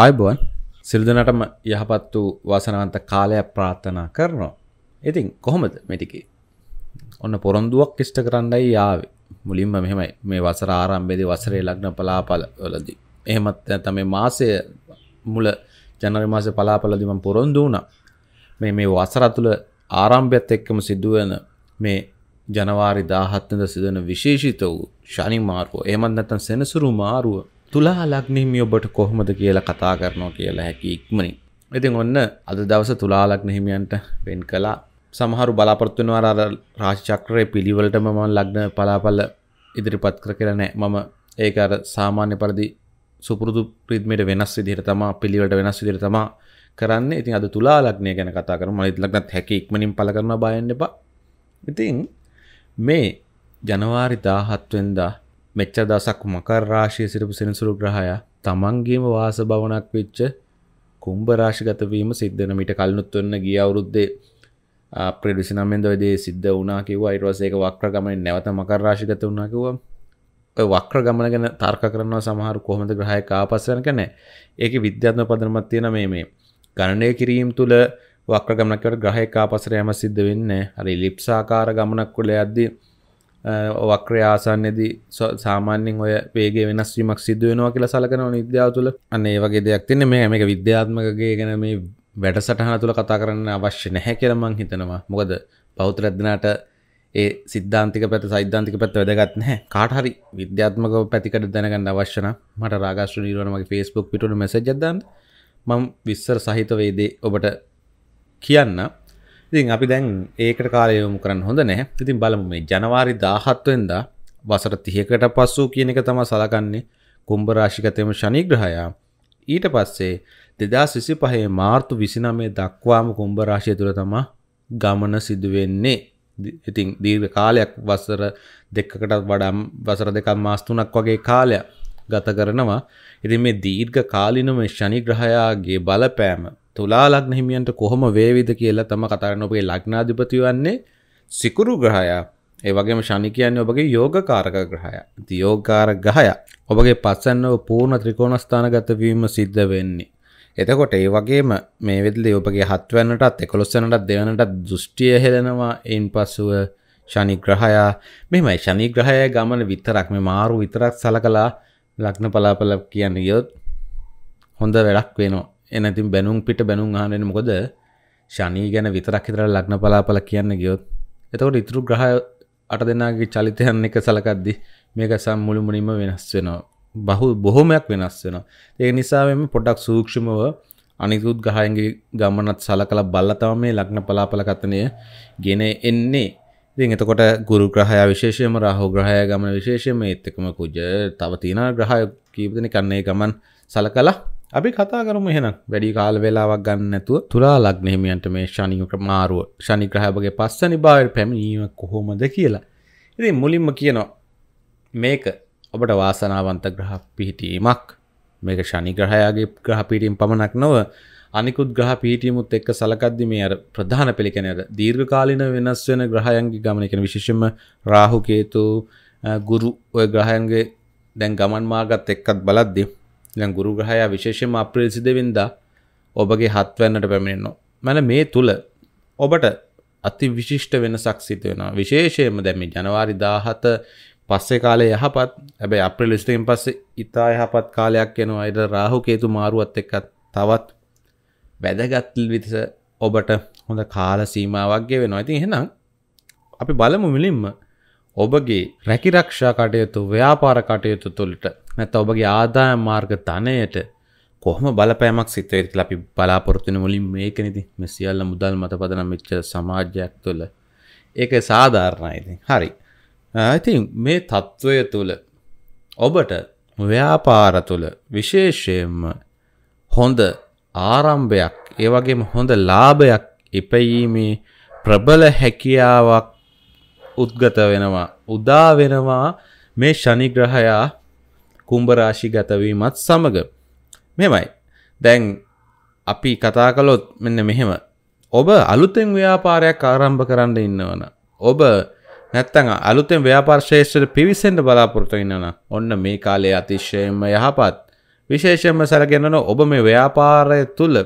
අයිබුවන් සිල්දනටම යහපත් වූ වාසනාවන්ත කාලයක් ප්‍රාර්ථනා කරනවා. ඉතින් කොහොමද මෙටිකි. ඔන්න පොරොන්දුවක් ඉෂ්ට කරන්නයි යාවේ මුලින්ම මෙහෙමයි මේ වසර ආරම්භේදී වසරේ ලග්න පලාපලවලදී. එහෙමත් නැත්නම් මේ මාසය මුල ජනවරි මාසේ පලාපලදී මම පොරොන්දු වුණා. මේ මේ වසර තුල ආරම්භයත් එක්කම සිදුවෙන මේ ජනවාරි 17 වෙනිදා සිදුවෙන විශේෂිත වූ ශනි මාරුව. එහෙමත් නැත්නම් සෙනසුරු මාරුව තුලා ලග්නහිමිය ඔබට කොහොමද කියලා කතා කරනවා කියලා හැකි ඉක්මනින්. ඉතින් ඔන්න අද දවස තුලා ලග්නහිමියන්ට වෙන් කළා. සමහරු බලාපොරොත්තු වෙනවා අර රාශි චක්‍රයේ පිළිවෙලටම මම ලග්න පලාපල ඉදිරිපත් කර කියලා නැහැ. මම ඒක අර සාමාන්‍ය පරිදි සුපුරුදු රිද්මයට වෙනස් විදිහට තමයි පිළිවෙලට වෙනස් විදිහට තමයි කරන්නේ. ඉතින් අද තුලා ලග්නය ගැන කතා කරමු. මලිත් ලග්නත් හැකි ඉක්මනින් පල කරනවා බයෙන් එපා. ඉතින් මේ ජනවාරි 17 වෙනිදා මෙච්ච දසක් මකර රාශිය සිරපු සෙනසුරු ග්‍රහයා තමන්ගේම වාස භවනක් වෙච්ච කුම්භ රාශිගතවීම සිද්ධන මිට කල්නුත් වෙන්න ගිය අවුරුද්දේ අප්‍රේල් 29 වෙනිදාදේ සිද්ධ වුණා කිව්වා ඊට පස්සේ ඒක වක්‍ර ගමනේ නැවත මකර රාශිගත වුණා කිව්වා ඔය වක්‍ර ගමන ගැන තර්ක කරනවා සමහර කොහොමද ග්‍රහය කාපස්සන කියන්නේ ඒකේ විද්‍යාත්මක පදනමක් තියෙන මේ මේ ගණනය කිරීම තුළ වක්‍ර ගමනකට ග්‍රහය කාපස්සර යෑම සිද්ධ වෙන්නේ අර ලිප්සාකාර ගමනක් කුල යද්දී වක්‍රයාසන්නේදී සාමාන්‍යෙන් ඔය වේගේ වෙනස් වීමක් සිදුවෙනවා කියලා සලකන නිද්‍යාව තුළ අන්න ඒ වගේ දෙයක් තින්නේ මේ මේක විද්‍යාත්මකගේ ගැන මේ වැඩසටහන තුළ කතා කරන්න අවශ්‍ය නැහැ කියලා මං හිතනවා මොකද බෞද්ධ රැද්දනාට ඒ සිද්ධාන්තික පැත සෛද්ධාන්තික පැත් වැදගත් නැහැ කාට හරි විද්‍යාත්මකව පැතිකට දැනගන්න අවශ්‍ය නම් මට රාගාශ්‍ර නිරවණ මගේ Facebook පිටුට මැසේජ් එකක් දාන්න මම විස්තර සහිතව ඒ දේ ඔබට කියන්නම් ඉතින් අපි දැන් ඒකට කාලයොමු කරන්න හොඳ නැහැ ඉතින් බලමු මේ ජනවාරි දාහත්වෙන්දා වසර තිහකට පස්සූ කියන එක තම සලකන්නේ කුම්භරාශිකතයම ශනිග්‍රහයා ඊට පස්සේ දෙදා සිසි පහේ මාර්තු විසිනමේ දක්වාම කුම්භරාශය තුළ තමා ගමන සිදුවෙන්නේ ඉතින් දීර්ඝ කාලයක් වසර දෙකකට වඩා වසර දෙකක් මාස තුනක් වගේ කාලයක් ගත කරනවා. ඉතින් මේ දීර්ඝ කාලිනම ශනි ග්‍රහයාගේ බලපෑම තුලා ලග්න හිමියන්ට කොහොම වේවිද කියලා තම කතාරන ඔබගේ ලග්නාධිපති වන්නේ සිකුරු ග්‍රහයා. ඒ වගේම ශනි කියන්නේ ඔබගේ යෝගකාරක ග්‍රහයා. දියෝගකාරක ග්‍රහයා. ඔබගේ පස්සන්නව පූර්ණ ත්‍රිකෝණස්ථානගත වීම සිද්ධ වෙන්නේ. එතකොට ඒ වගේම මේ වෙද්දී ඔබගේ 7 වෙනටත් 11 වෙනටත් දෙවනටත් දෘෂ්ටිය හෙලනවා. ඒන් පසුව ශනි ග්‍රහයා මෙහෙමයි ශනි ග්‍රහයේ ගමන විතරක් මේ මාරු විතරක් සලකලා ලග්න පලාපල කියන්නේ හොඳ වැඩක් වෙනවා. එනතින් බැනුම් පිට බැනුම් අහනෙන මොකද ශනී ගැන විතරක් හිතර ලක්න පලාපල කියන්න ගියොත් එතකොට ඉතුරු ග්‍රහ අට දෙනාගේ චලිතයන් එක සලකද්දි මේක සම් මුළු මුනිම වෙනස් වෙනවා බහු බොහොමයක් වෙනස් වෙනවා ඒ නිසා මෙම පොඩක් සූක්ෂමව අනිකුත් ගහයන්ගේ ගමනත් සලකලා බල්ලා තමයි මේ ලග්න පලාපල කතනය ගෙන එන්නේ ඉතින් එතකොට ගුරු ග්‍රහය විශේෂයෙන්ම රාහු ග්‍රහය ගමන විශේෂයෙන්ම ඒත් එකම කුජ තව තියෙන ග්‍රහය කීප දෙනෙක් අන්නේ ගමන් සලකලා අපි කතා කරම එහෙන වැඩි කාල වෙලාවක් ගන්නඇතුව තුරා ලක්නෙහිමියන්ට මේ ශනික මාරුව ශනිග්‍රහපගේ පස්සනි භාවර පැමිණීම කොහොමද කියලා. ඉති මුලින්ම කියනවා මේක ඔබට වාසනාවන්ත ග්‍රහ පිහිටීමක් මේක ශනිග්‍රහයාගේ ග්‍රහ පිටීම් පමණක් නොව අනිකුත් ග්‍රහ පිහිටීමුත් එක්ක සලකද්දි මේ අර ප්‍රධාන පිළිකෙනයට දීර්ඝකාලින වෙනස් වෙන ග්‍රහයන්ගේ ගමනකෙන විශේෂම රාහුකේතු ගුරු ඔය ග්‍රහයන්ගේ දැන් ගමන් මාර්ගත් එක්කත් බලද්දිී දැන් ගුරු ග්‍රහයා විශේෂයෙන්ම අප්‍රේල් 2 වෙනිදා ඔබගේ හත්වැන්නට පැමිණෙනවා. මන මේ තුල ඔබට අති විශිෂ්ට වෙනසක් සිදු වෙනවා. විශේෂයෙන්ම දැන් මේ ජනවාරි 17 පස්සේ කාලේ යහපත්. හැබැයි අප්‍රේල් 2 පස්සේ ඊතා යහපත් කාලයක් එනවා. ඊට රාහු කේතු මාරුවත් එක්ක තවත් වැදගත් විදිහට ඔබට හොඳ කාල සීමාවක් ගෙවෙනවා. ඉතින් එහෙනම් අපි බලමු මුලින්ම ඔබගේ රැකිරක්ෂා කටයුතු ව්‍යාපාර කටයුතු තුළට නැත්නම් ඔබගේ ආදායම් මාර්ග ධනයට කොහොම බලපෑමක් සිද්ධ වෙයිද කියලා අපි බලාපොරොත්තු වෙන මුලින් මේකනේ ඉතින් මේ සියල්ල මුදල් මත පදනම් වෙච්ච සමාජයක් තුළ ඒක සාධාරණයි ඉතින් හරි ඉතින් මේ తত্ত্বය තුළ ඔබට ව්‍යාපාර තුළ විශේෂයෙන්ම හොඳ ආරම්භයක් ඒ වගේම හොඳ ලාභයක් ඉපයීමේ ප්‍රබල හැකියාවක් උද්ගත වෙනවා උදා වෙනවා මේ ශනිග්‍රහයා කුම්භරාශි ගතවීමත් සමග මෙමයි දැන් අපි කතා කළොත් මෙන්න මෙහෙම ඔබ අලුතෙන් ව්‍යාපාරයක් ආරම්භ කරන්න ඉන්නවන ඔබ නැත්තං අලුතෙන් ව්‍යාපර්ශේෂයට පිවිසෙන්ට බලාපොරොතු ඉන්නන ඔන්න මේ කාලේ අතිශ්‍යයෙන්ම යහපත් විශේෂයෙන්ම සැරගෙනන ඔබ මේ ව්‍යාපාරය තුළ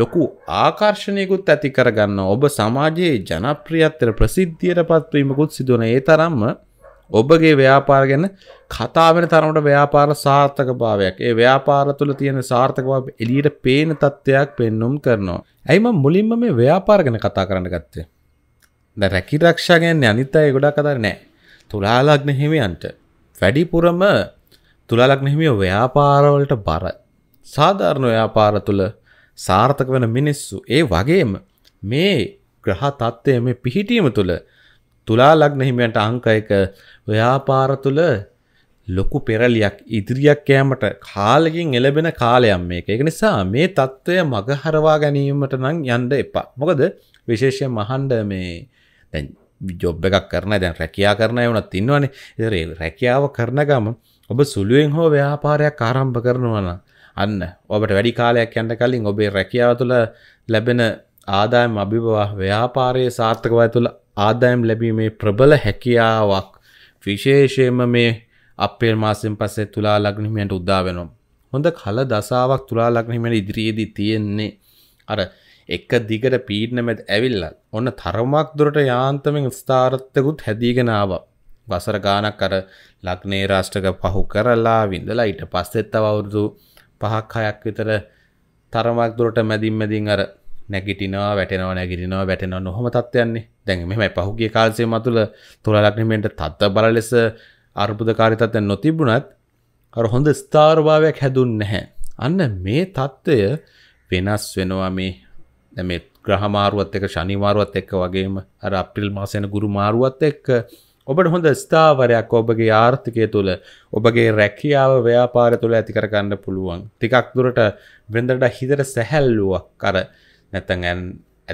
ලොකු ආකර්ශණයකුත් ඇති කරගන්න ඔබ සමාජයේ ජනප්‍රියත්තර ප්‍රසිද්ධියට පත්වීමකුත් සිදුවන ඒ තරම්ම ඔබගේ ව්‍යාපාර ගැන කතා වෙන තරමට ව්‍යාපාර සාර්ථක භාවයක් ඒ ව්‍යාපාර තුළ තියෙන සාර්ථක බව එළියට පේන තත්ත්වයක් පෙන්눔 කරනවා. ඇයි මම මුලින්ම මේ ව්‍යාපාර ගැන කතා කරන්න ගත්තේ? දැන් රැකී ආරක්ෂා ගැන අනිත් අය ගොඩක් කතා නෑ. තුලා ලග්න හිමියන්ට වැඩිපුරම තුලා ලග්න හිමියෝ ව්‍යාපාර වලට බර. සාධාරණ ව්‍යාපාර තුළ සාර්ථක වෙන මිනිස්සු ඒ වගේම මේ ග්‍රහ තත්ත්වය මේ පිහිටීම තුළ තුලා ලග්න හිමියන්ට අංක එක ව්‍යාපාර තුළ ලොකු පෙරලියක් ඉදිරියක් යෑමට කාලෙකින් එළබෙන කාලයක් මේක. ඒක නිසා මේ தত্ত্বය මගහරවා ගැනීමට නම් යන්න එපා. මොකද විශේෂයෙන් මහණ්ඩ මේ දැන් ජොබ් එකක් කරන දැන් රැකියාව කරන අය වුණත් ඉන්නවනේ. ඒ රැකියාව කරන ගම ඔබ සුළුවෙන් හෝ ව්‍යාපාරයක් ආරම්භ කරනවා නම් අන්න ඔබට වැඩි කාලයක් යන්න කලින් ඔබේ රැකියාව තුළ ලැබෙන ආදායම් අභිභවා ව්‍යාපාරයේ සාර්ථකවය තුළ ආදායම් ලැබීමේ ප්‍රබල හැකියාවක් විශේෂයෙන්ම මේ අපේල් මාසෙන් පස්සේ තුලා ලග්නිහිමියන්ට උදා වෙනවා. හොඳ කල දසාවක් තුලා ලග්නිහිමියන්ට ඉදිරියේදී තියෙන්නේ අර එක දිගට පීඩන මැද ඇවිල්ලා ඔන්න තරමක් දුරට යාන්තමෙන් ස්ථාර්ථකුත් හැදීගෙන ආවා. වසර ගානක් අර ලග්නේ රාෂ්ටක පහු කරලා විඳලා ඊට පස්සෙත් තව අවුරුදු පහක් හයක් විතර තරමක් දුරට මැදින් මැදින් අර නැගිටිනවා වැටෙනවා නැගිටිනවා වැටෙනවා නොහොම තත්ත්වයන්නේ දැන් මෙමයි පහුගේ කාල්සය මතුළ තුළ ලක්නමෙන්ට තත්ත බල ලෙස අර්බුදකාරිතත්ය නොතිබුණත් අර හොඳ ස්ථාර්භාවයක් හැදුන් නැහැ. අන්න මේ තත්ත්වය වෙනස් වෙනවා මේ දැ ග්‍රහමාරුවත් එක ශනිමාරුවත් එක්ක වගේම අර අපිල් මාසයන ගුරු මාරුවත් එක්ක ඔබට හොඳ ස්ථාවරයක් ඔබගේ ආර්ථිකය තුළ ඔබගේ රැකියාව ව්‍යාපාර තුළ ඇතිකරගන්න පුළුවන් ටිකක් දුරට බෙන්දට හිදර සැහැල්ලුවක් කර නැතන් ඇන්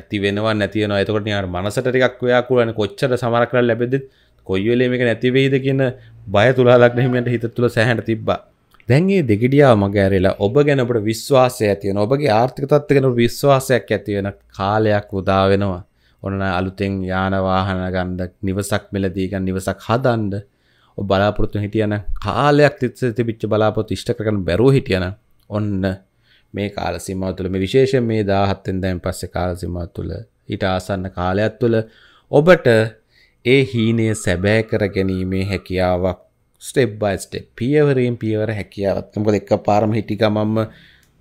ඇති වෙනවා නැතියන එතකට යාට මනසට ටිකක් ව්‍යයාකුලන කොච්චර සමර කරල් ලැබෙද කොයිවලේ මේක නැතිවේද කියන බය තුළලක්නහිමට හිත තුළ සැහැට තිබ්බා දැන්ගේ දෙගිඩියාව මගෑරලා ඔබ ගැනට විශ්වාසය ඇතියන ඔබගේ ආර්ථිකතත්වගෙන විශ්වාසයක් ඇතිවෙන කාලයක් උදාවෙනවා ඔන්න අලුතෙන් යානවාහන ගණ්ඩක් නිවසක් මෙලදීගන් නිවසක් හදන්ඩ බලාපොරත්තු හිටියන කාලයක් තිත්ස තිබිච්ච බලාපොත් ෂ්ටකරන බැරෝ හිටියන ඔන්න මේ කාලසිම තුළ මේ විශේෂ මේ දාහත්තෙන් දැන් පස්සෙ කාලසිම තුළ ඊට ආසන්න කාලයක් තුළ ඔබට ඒ හීනය සැබෑ කර ගැනීමේ හැකියාවක් ස්ටෙබ්බයිස්ට පියවරයෙන් පියවර හැකියාවත් මොකද එක පාරම හිටි ගමම්ම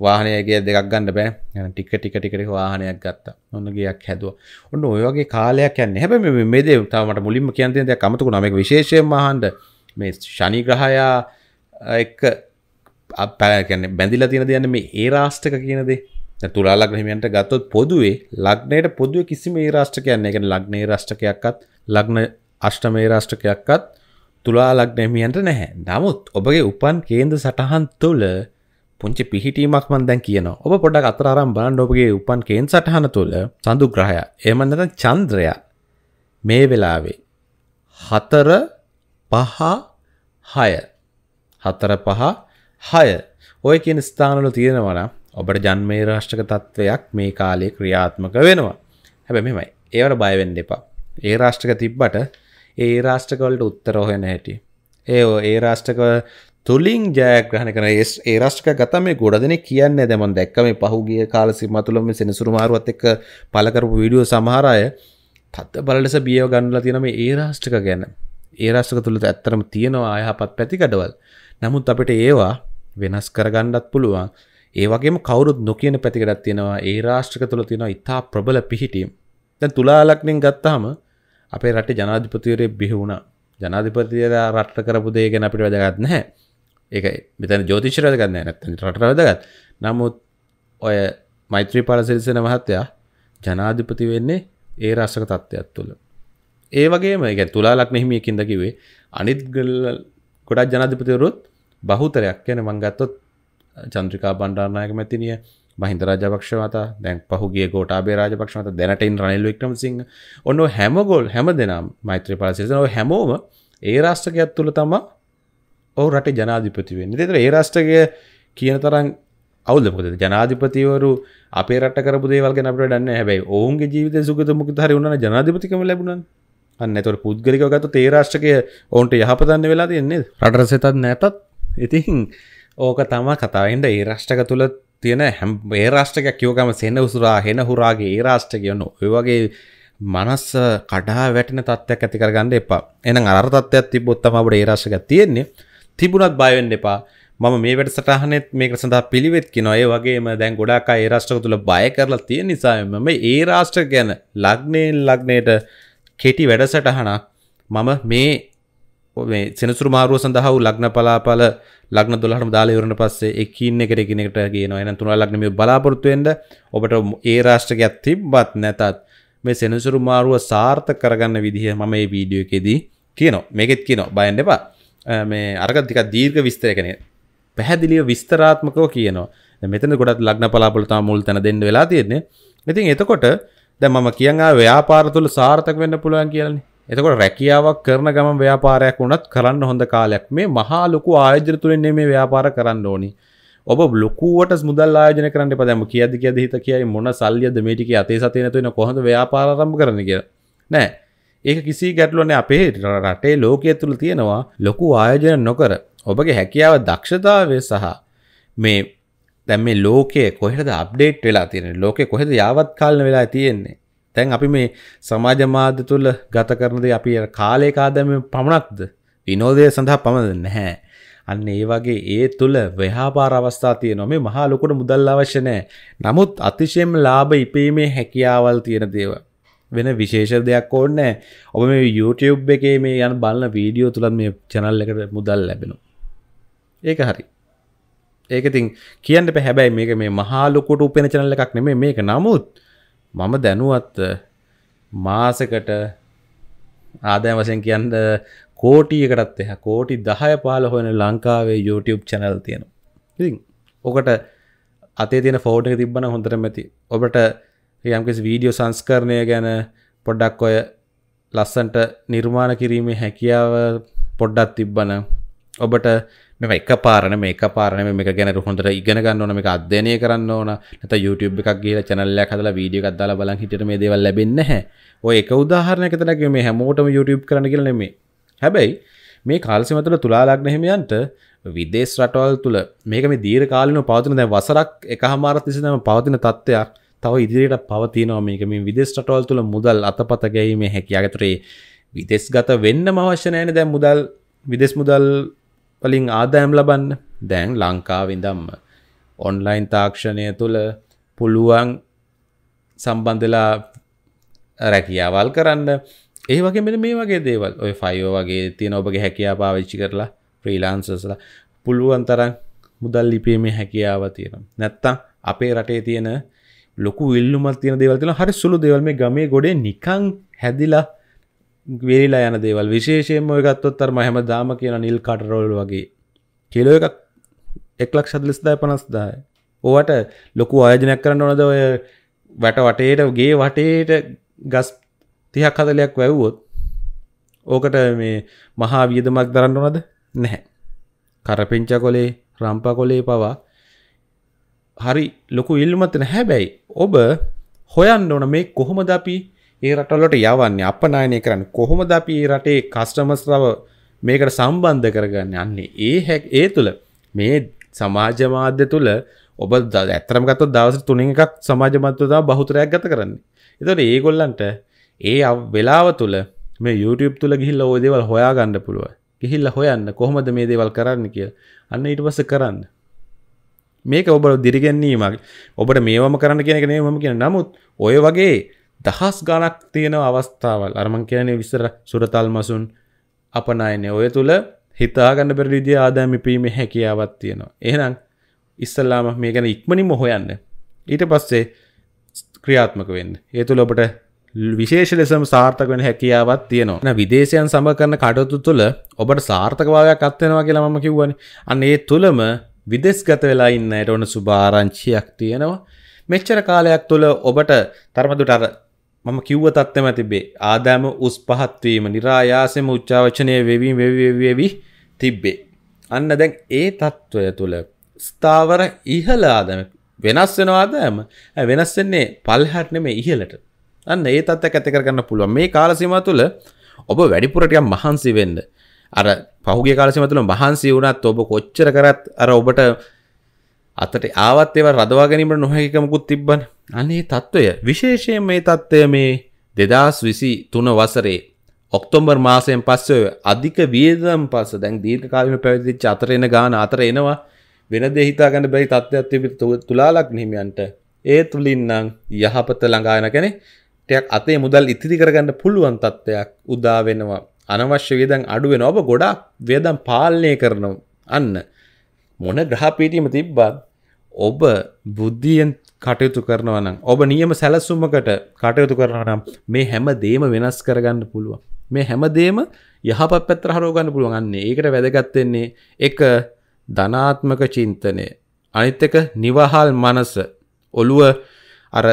වාහනයගේ දෙකක් ගන්න බෑ ටික ටික ටිකට වාහනයක් ගත්ත ඔන්න ගයක් හැදුව ඔන්න ඔයගේ කාලයක් යන්න හැබැ මේ දේ තමට මුලින්ම කියන්තේ දෙයක් අමතකු නමක විශේෂයෙන් මහන්ඩ මේ ශනි ග්‍රහයා එක්ක අපැකැන බැඳිල තියෙන දෙයන්න මේ ඒ රාෂ්ටක කියනදේ තුරාලක් හිමියන්ට ගත්තොත් පොදුවේ ලක්නයට පොදුව කිසිම ඒ රාෂ්ටකයන්න එක ලක්නේ රාෂ්ටකයක්කත් ලක්න අෂ්ටමේ රාෂ්ටකයක්කත් තුලා ලක්නහිමියන්ට නැහැ නමුත් ඔබගේ උපන් කේන්ද සටහන් තුළ පුංචි පිහිටීමක් මන් දැන් කියනවා. ඔබ පොඩ්ඩක් අතරාරම් බලන්න ඔබගේ උපන් කේන් සටහන තුළ සඳු ග්‍රහය. එහෙම නැත්නම් චන්ද්‍රයා මේ වෙලාවේ 4 5 6 4 5 6 ඔය කියන ස්ථානවල තියෙනවා නම් ඔබට ජන්මේ රාෂ්ටක තත්වයක් මේ කාලේ ක්‍රියාත්මක වෙනවා. හැබැයි මෙහෙමයි. ඒවට බය වෙන්න එපා. ඒ රාෂ්ටක තිබ්බට ඒ රාෂ්ටක වලට උත්තර හොයන හැටි. ඒ ඒ රාෂ්ටක තුළින් ජයග්‍රහණ කන ඒ රශ්ක ගත මේ ගොඩ දෙන කියන්න දැමන් දැක්කම පහුගිය කාලසි මතුළම සෙනසුරු මාරුවත් එක්ක පලකරපු විඩියෝ සමහරය තත්ත බලලෙස බියෝ ගන්නලා තියෙනම ඒ රාෂ්ටික ගැන ඒ රාෂ්ටක තුළට ඇත්තරම තියෙනවා අයහපත් පැතිකඩවල් නමුත් අපිට ඒවා වෙනස් කරගණ්ඩත් පුළුවන් ඒවගේ කවරුත් නොකියන පැතිකටත් තියෙනවා ඒ රාෂ්ට්‍රක තුළ තියෙනවා ඉතා ප්‍රබල පිහිටීම් දැන් තුලාලක්නෙන් ගත්තාම අපේ රට ජනාධිපතිවරය බිහිවුණ ජනාධිපතියලා රට්ට කරපු දේ ගැන අපිට වැදගත් නැහැ ඒක මෙතන ජෝතිශ්‍රද ගන්න නැත්තන රටරදගත් නමුත් ඔය මෛත්‍රී පරසිරිසන මහත්තයා ජනාධිපති වෙන්නේ ඒ රස්සක තත්ත්වයක් තුළ. ඒ වගේම එක තුලා ලක්න හිමියකින් දකිවේ අනිත් ගොඩක් ජනාධිපතිවරුත් බහුතරයක් යන මංගත්තොත් චන්ද්‍රිකා බණ්ඩාරනායක මැතිනිය මහින්ද රාජපක්ෂ මත දැන් පහුගේ ගෝටාබේ රාජපක්ෂ මත දැනටයින් රනිල් වික්‍රමසිංහ ඔන්න හැමගොල් හැම දෙනම් මෛත්‍රී පරසිරිසන හැමෝම ඒ රාෂ්ට්‍රකයක් තුළ තමා ඔහු රට ජනාධිපති වෙන්න තෙතර ඒ රාෂ්ටකය කියන තරන් අවුද පොද ජනාධිපතිවරු අපේ රට කරපුදේවල් ගැනට ඩන්න හැබයි ඔවුන්ගේ ජීවිත සුගත මුක්ත හරි වන්න ජනාධිපතිකම ලැබුණන් අන්නතොට පුද්ගලික ගත තේ රාෂ්ටකය ඔවන්ට යහපතන්න වෙලා දෙන්නේ රට සතත් නැතත් ඉතින් ඕක තම කතාවෙන්ට ඒ රාෂ්ටක තුළ තියෙන හැම් ඒ රාෂ්ටක කියෝකම සෙන්න උසුරා හෙන හුරාගේ ඒ රාෂ්ටකයන්න ඔයවගේ මනස් කඩා වැටන තත්ත්යක් ඇතිකරගන්න එපා එන අරතත්වයක් තිබොත්තම අපට ඒ රාශක තියෙන්නේ තිබුණත් බයවෙන්න එපා මම මේ වැට සටහනෙත් මේක සඳහා පිළිවෙත් කිනවා ඒ වගේම දැන් ගොඩාක් අය ඒ රාෂ්ට්‍ර තුල බය කරලා තියෙන නිසා මම ඒ රාෂ්ට්‍ර ගැන ලග්නයෙන් ලග්නයට කෙටි වැඩසටහනක් මම මේ මේ සෙනසුරු මාරුව සඳහා වූ ලග්න පලාපල ලග්න 12ටම දාලා ඉවරන පස්සේ එකින් එකට එකින් එකට ගේනවා එහෙනම් තුනල ලග්න මේ බලාපොරොත්තු වෙන්න ඔබට ඒ රාෂ්ට්‍රයක් තිබ්බත් නැතත් මේ සෙනසුරු මාරුව සාර්ථක කරගන්න විදිහ මම මේ වීඩියෝ එකේදී කියනවා මේකෙත් කියනවා බයෙන් එපා මේ අරගත්තික දීර්ග විස්තර කනේ පැහැදිලිය විස්තරාත්මකව කියනවා මෙතන ගොඩත් ලක්න පලාපොලතා මුල් තැන දෙන්න වෙලා තියෙන්නේ ඉතින් එතකොට දැ මම කියන්නා ව්‍යාපාර තුළ සාර්ථක වෙන්න පුළුවන් කියන්නේ එතකොට රැකියාවක් කරන ගම ව්‍යාපාරයක් වුණත් කරන්න හොඳ කාලයක් මේ මහා ලොකු ආයජන තුළින් මේ ව්‍යාපාර කරන්න ඕනි ඔබ ලොකුවට මුදල් ආයජන කරන්න පදම කියද කියද හිත කියයි මොන සල්ලියද මේටික අතේ සතය නැතුවෙන කොහොඳ ව්‍යාපාරම්භ කරන කිය නෑ ඒක කිසි ගැටලුවන අපේ රටේ ලෝකය තුළ තියෙනවා ලොකු ආයෝජන නොකර ඔබගේ හැකියාව දක්ෂතාවය සහ මේ දැම් මේ ලෝකයේ කොහෙද අප්ඩේට් වෙලා තියෙන ලෝකෙ කොහෙද යාවත් කාලන වෙලා තියෙන්නේ තැන් අපි මේ සමාජමාධ්‍ය තුළ ගත කරනද අපි කාලයකාදම පමණක්ද විනෝදය සඳහා පමණ නැහැ අන්න ඒ වගේ ඒ තුළ ව්‍යහාපාර අවස්ථා තියෙනවා මේ මහා ලොකුට මුදල් අවශ්‍ය නැහැ. නමුත් අතිශයම ලාභ ඉපීමේ හැකියාවල් තියෙන දේවල්. වෙන විශේෂ දෙයක් ඕන්නෑ ඔබ මේ YouTube එකේ මේ යන බලන්න වීඩියෝ තුළන් මේ චැනල් එකට මුදල් ලැබෙනු ඒක හරි ඒකතින් කියන්න පැහැබැයි මේක මේ මහාලොකොට උපෙන චැනල්ල එකක් නෙමේ මේක නමුත් මම දැනුවත් මාසකට ආදය වසයෙන් කියන්න කෝටියකටත් එහ කෝටි දහය පාල හොයන ලංකාවේ YouTube චැනල් තියෙන ඉතින් ඔකට අතේ තියෙන ෆෝට් එක තිබ්බන හොඳට මැති ඔබට යම්කිසි වීඩියෝ සංස්කරණය ගැන පොඩ්ඩක් ඔය ලස්සන්ට නිර්මාණ කිරීමේ හැකියාව පොඩ්ඩක් තිබ්බන ඔබට මෙම එක පාරණ මේ එක පාරණ මේ ගැන හොඳට ඉගෙන ගන්න ඕන මේක අධ්‍යයනය කරන්න ඕන නැත්නම් YouTube එකක් ගිහලා channel එකක් හදලා වීඩියෝ එකක් දාලා බලන් හිටියට මේ දේවල් ලැබෙන්නේ නැහැ. ඔය එක උදාහරණයක් විතරක් කිව්වේ මේ හැමෝටම YouTube කරන්න කියලා නෙමෙයි. හැබැයි මේ කාලසීම තුළ තුලා ලග්න හිමියන්ට විදේශ රටවල් තුළ මේක මේ දීර්ඝ කාලිනව පවතින දැන් වසරක් එකහමාරක් තිස්සේ තමයි පවතින තත්ත්වයක්. තව ඉදිරියට පවතිනවා මේක මේ විදෙස් රටවල් තුළ මුදල් අතපත ගැීමේ හැකියාගතරේ විදෙස් ගත වෙන්න මවශ්‍යනෑන දැන් මුදල් විදෙස් මුදල් වලින් ආදායම් ලබන්න දැන් ලංකාවිදම්ම ඔන්ලයින් තාක්ෂණය තුළ පුළුවන් සම්බන්ධලා රැකියාවල් කරන්න ඒ වගේ මෙ මේ වගේ දේවල් ඔය ෆයිෝ වගේ තියෙන ඔබගේ හැකයා පාවිච්චි කරලා ප්‍රීලාන්සස්ලා පුළුවන් තරන් මුදල් ලිපීමේ හැකියාව තියෙන නැත්තම් අපේ රටේ තියෙන ලොකු විල්ලුමත් තියෙන දේවල්තින හරි සුළු දෙවල් මේ ගමේ ගොඩේ නිකං හැදිලා වෙරිලා යන දේවල් විශේෂයෙන්ම ගත්තොත්තර මහැම දාම කියන නිල් කටරෝල් වගේ කෙලෝ එකක් එක්ලක් ශදලිස්දාය පනස්දාය ඕවට ලොකු ආයජනයක් කරන්න ඕනද ඔය වැට වටේට ගේ වටේට ගස් තියක් හදලයක් වැැව්වොත් ඕකට මේ මහා වියදමක් දරන්න ඕනද නැහැ කරපෙන්ච කොලේ රම්පා කොලේ පවා හරි ලොකු ඉල්මතන හැබැයි ඔබ හොයන්න ඕන මේ කොහොමද අපි ඒ රටලොට යවන්නේ අපනායනය කරන්න කොහොමද අපි රටේ කස්ටමස්රව මේකට සම්බන්ධ කරගන්න යන්නේ ඒ හැක් ඒ තුළ මේ සමාජමාධ්‍ය තුළ ඔබ ඇතරම ගත දවස තුනින් එකක් සමාජමත්වතා බහුතරයක් ගත කරන්න එතට ඒගොල්ලන්ට ඒ වෙලාව තුළ මේ YouTube තුළ ගිහිල්ල ඕදේවල් හොයා ගණඩ පුළුව ගිහිල්ල හොයන්න කොහොමද මේ දේවල් කරන්න කිය අන්න ඉට පස කරන්න මේක ඔබ දිරිගැන්නීමගේ ඔබට මේවම කරන්න කියෙනෙ නම කියෙන නමුත් ඔය වගේ දහස් ගණක් තියෙන අවස්ථාවල් අරමං කියනේ විසර සුරතල් මසුන් අපනයනෙ ඔය තුළ හිතාගන්න පෙරවිදිිය ආදාමිපීම හැකියාවත් තියෙනවා. එහනම් ඉස්සල්ලාම මේ ගැන ඉක්මනිම හොයන්න. ඊට පස්සේ ක්‍රියාත්මක වෙන්න. ඒ තුළ ඔබට විශේෂ ලෙසම සාර්ථක වෙන හැකියාවක් තියෙනවා. විදේශයන් සම්බ කරන කටයුතු තුළ ඔබට සාර්ථකභාවයක් අත්වෙනවා කියලා මම කිව්වනේ. අන්න ඒ තුළම විදෙස්ගත වෙලා ඉන්න අයට ඕන සුභාරංචියක් තියෙනවා. මෙච්චර කාලයක් තුළ ඔබට තරමදුට අර මම කිව්ව තත්ත්වම තිබේ ආදෑම උස් පහත්වීම නිරායාසෙම උච්චාවචනය වෙවී වෙවි තිබ්බේ. අන්න දැන් ඒ තත්ත්වය තුළ ස්ථාවර ඉහළ ආදම වෙනස් වෙන ආදෑම වෙනස්වෙන්නේ පල්හට නෙමේ ඉහලට අන්න ඒ තත්ත ඇති කරගන්න පුළුවන් මේ කාලසිම තුළ ඔබ වැඩිපුරටයක් මහන්සි වෙන්න අර පහුගේ කාලසිම තුළ මහන්සි වුණත් ඔබ කොච්චර කරත් අර ඔබට අතට ආවත් ඒවා රදවා ගැනීමට නොහැකිකමකුත් තිබ්බන. අනේ තත්ත්වය විශේෂයෙන් මේ තත්ත්වය මේ 2023 වසරේ ඔක්තෝබර් මාසයෙන් පස්සේ අධික වියදම් පස්ස දැන් දීර්ඝ කාලෙම පැවතිච්ච අතර එන ගාන අතර එනවා වෙන දේ හිතා ගන්න බැරි තත්ත්වයක් තිබිට තුලාලක් නිහිමියන්ට ඒ තුලින් නම් යහපත ළඟා යන කෙනෙක් ටයක් අතේ මුදල් ඉතිරි කරගන්න පුළුවන් තත්ත්වයක් උදා වෙනවා අනවශ්‍ය වියදම් අඩු වෙනවා ඔබ ගොඩාක් වියදම් පාලනය කරනවා අන්න මොන ග්‍රහපීටියම තිබ්බත් ඔබ බුද්ධියෙන් කටයුතු කරනවා නම් ඔබ නියම සැලසුමකට කටයුතු කරනවා නම් මේ හැම දෙම වෙනස් කරගන්න පුළුවන් මේ හැම දෙම යහපත් පැත්තට හරව ගන්න පුළුවන් අන්නේ ඒකට වැදගත් වෙන්නේ එක ධනාත්මක චින්තනය අනිත් එක නිවහල් මනස ඔළුව අර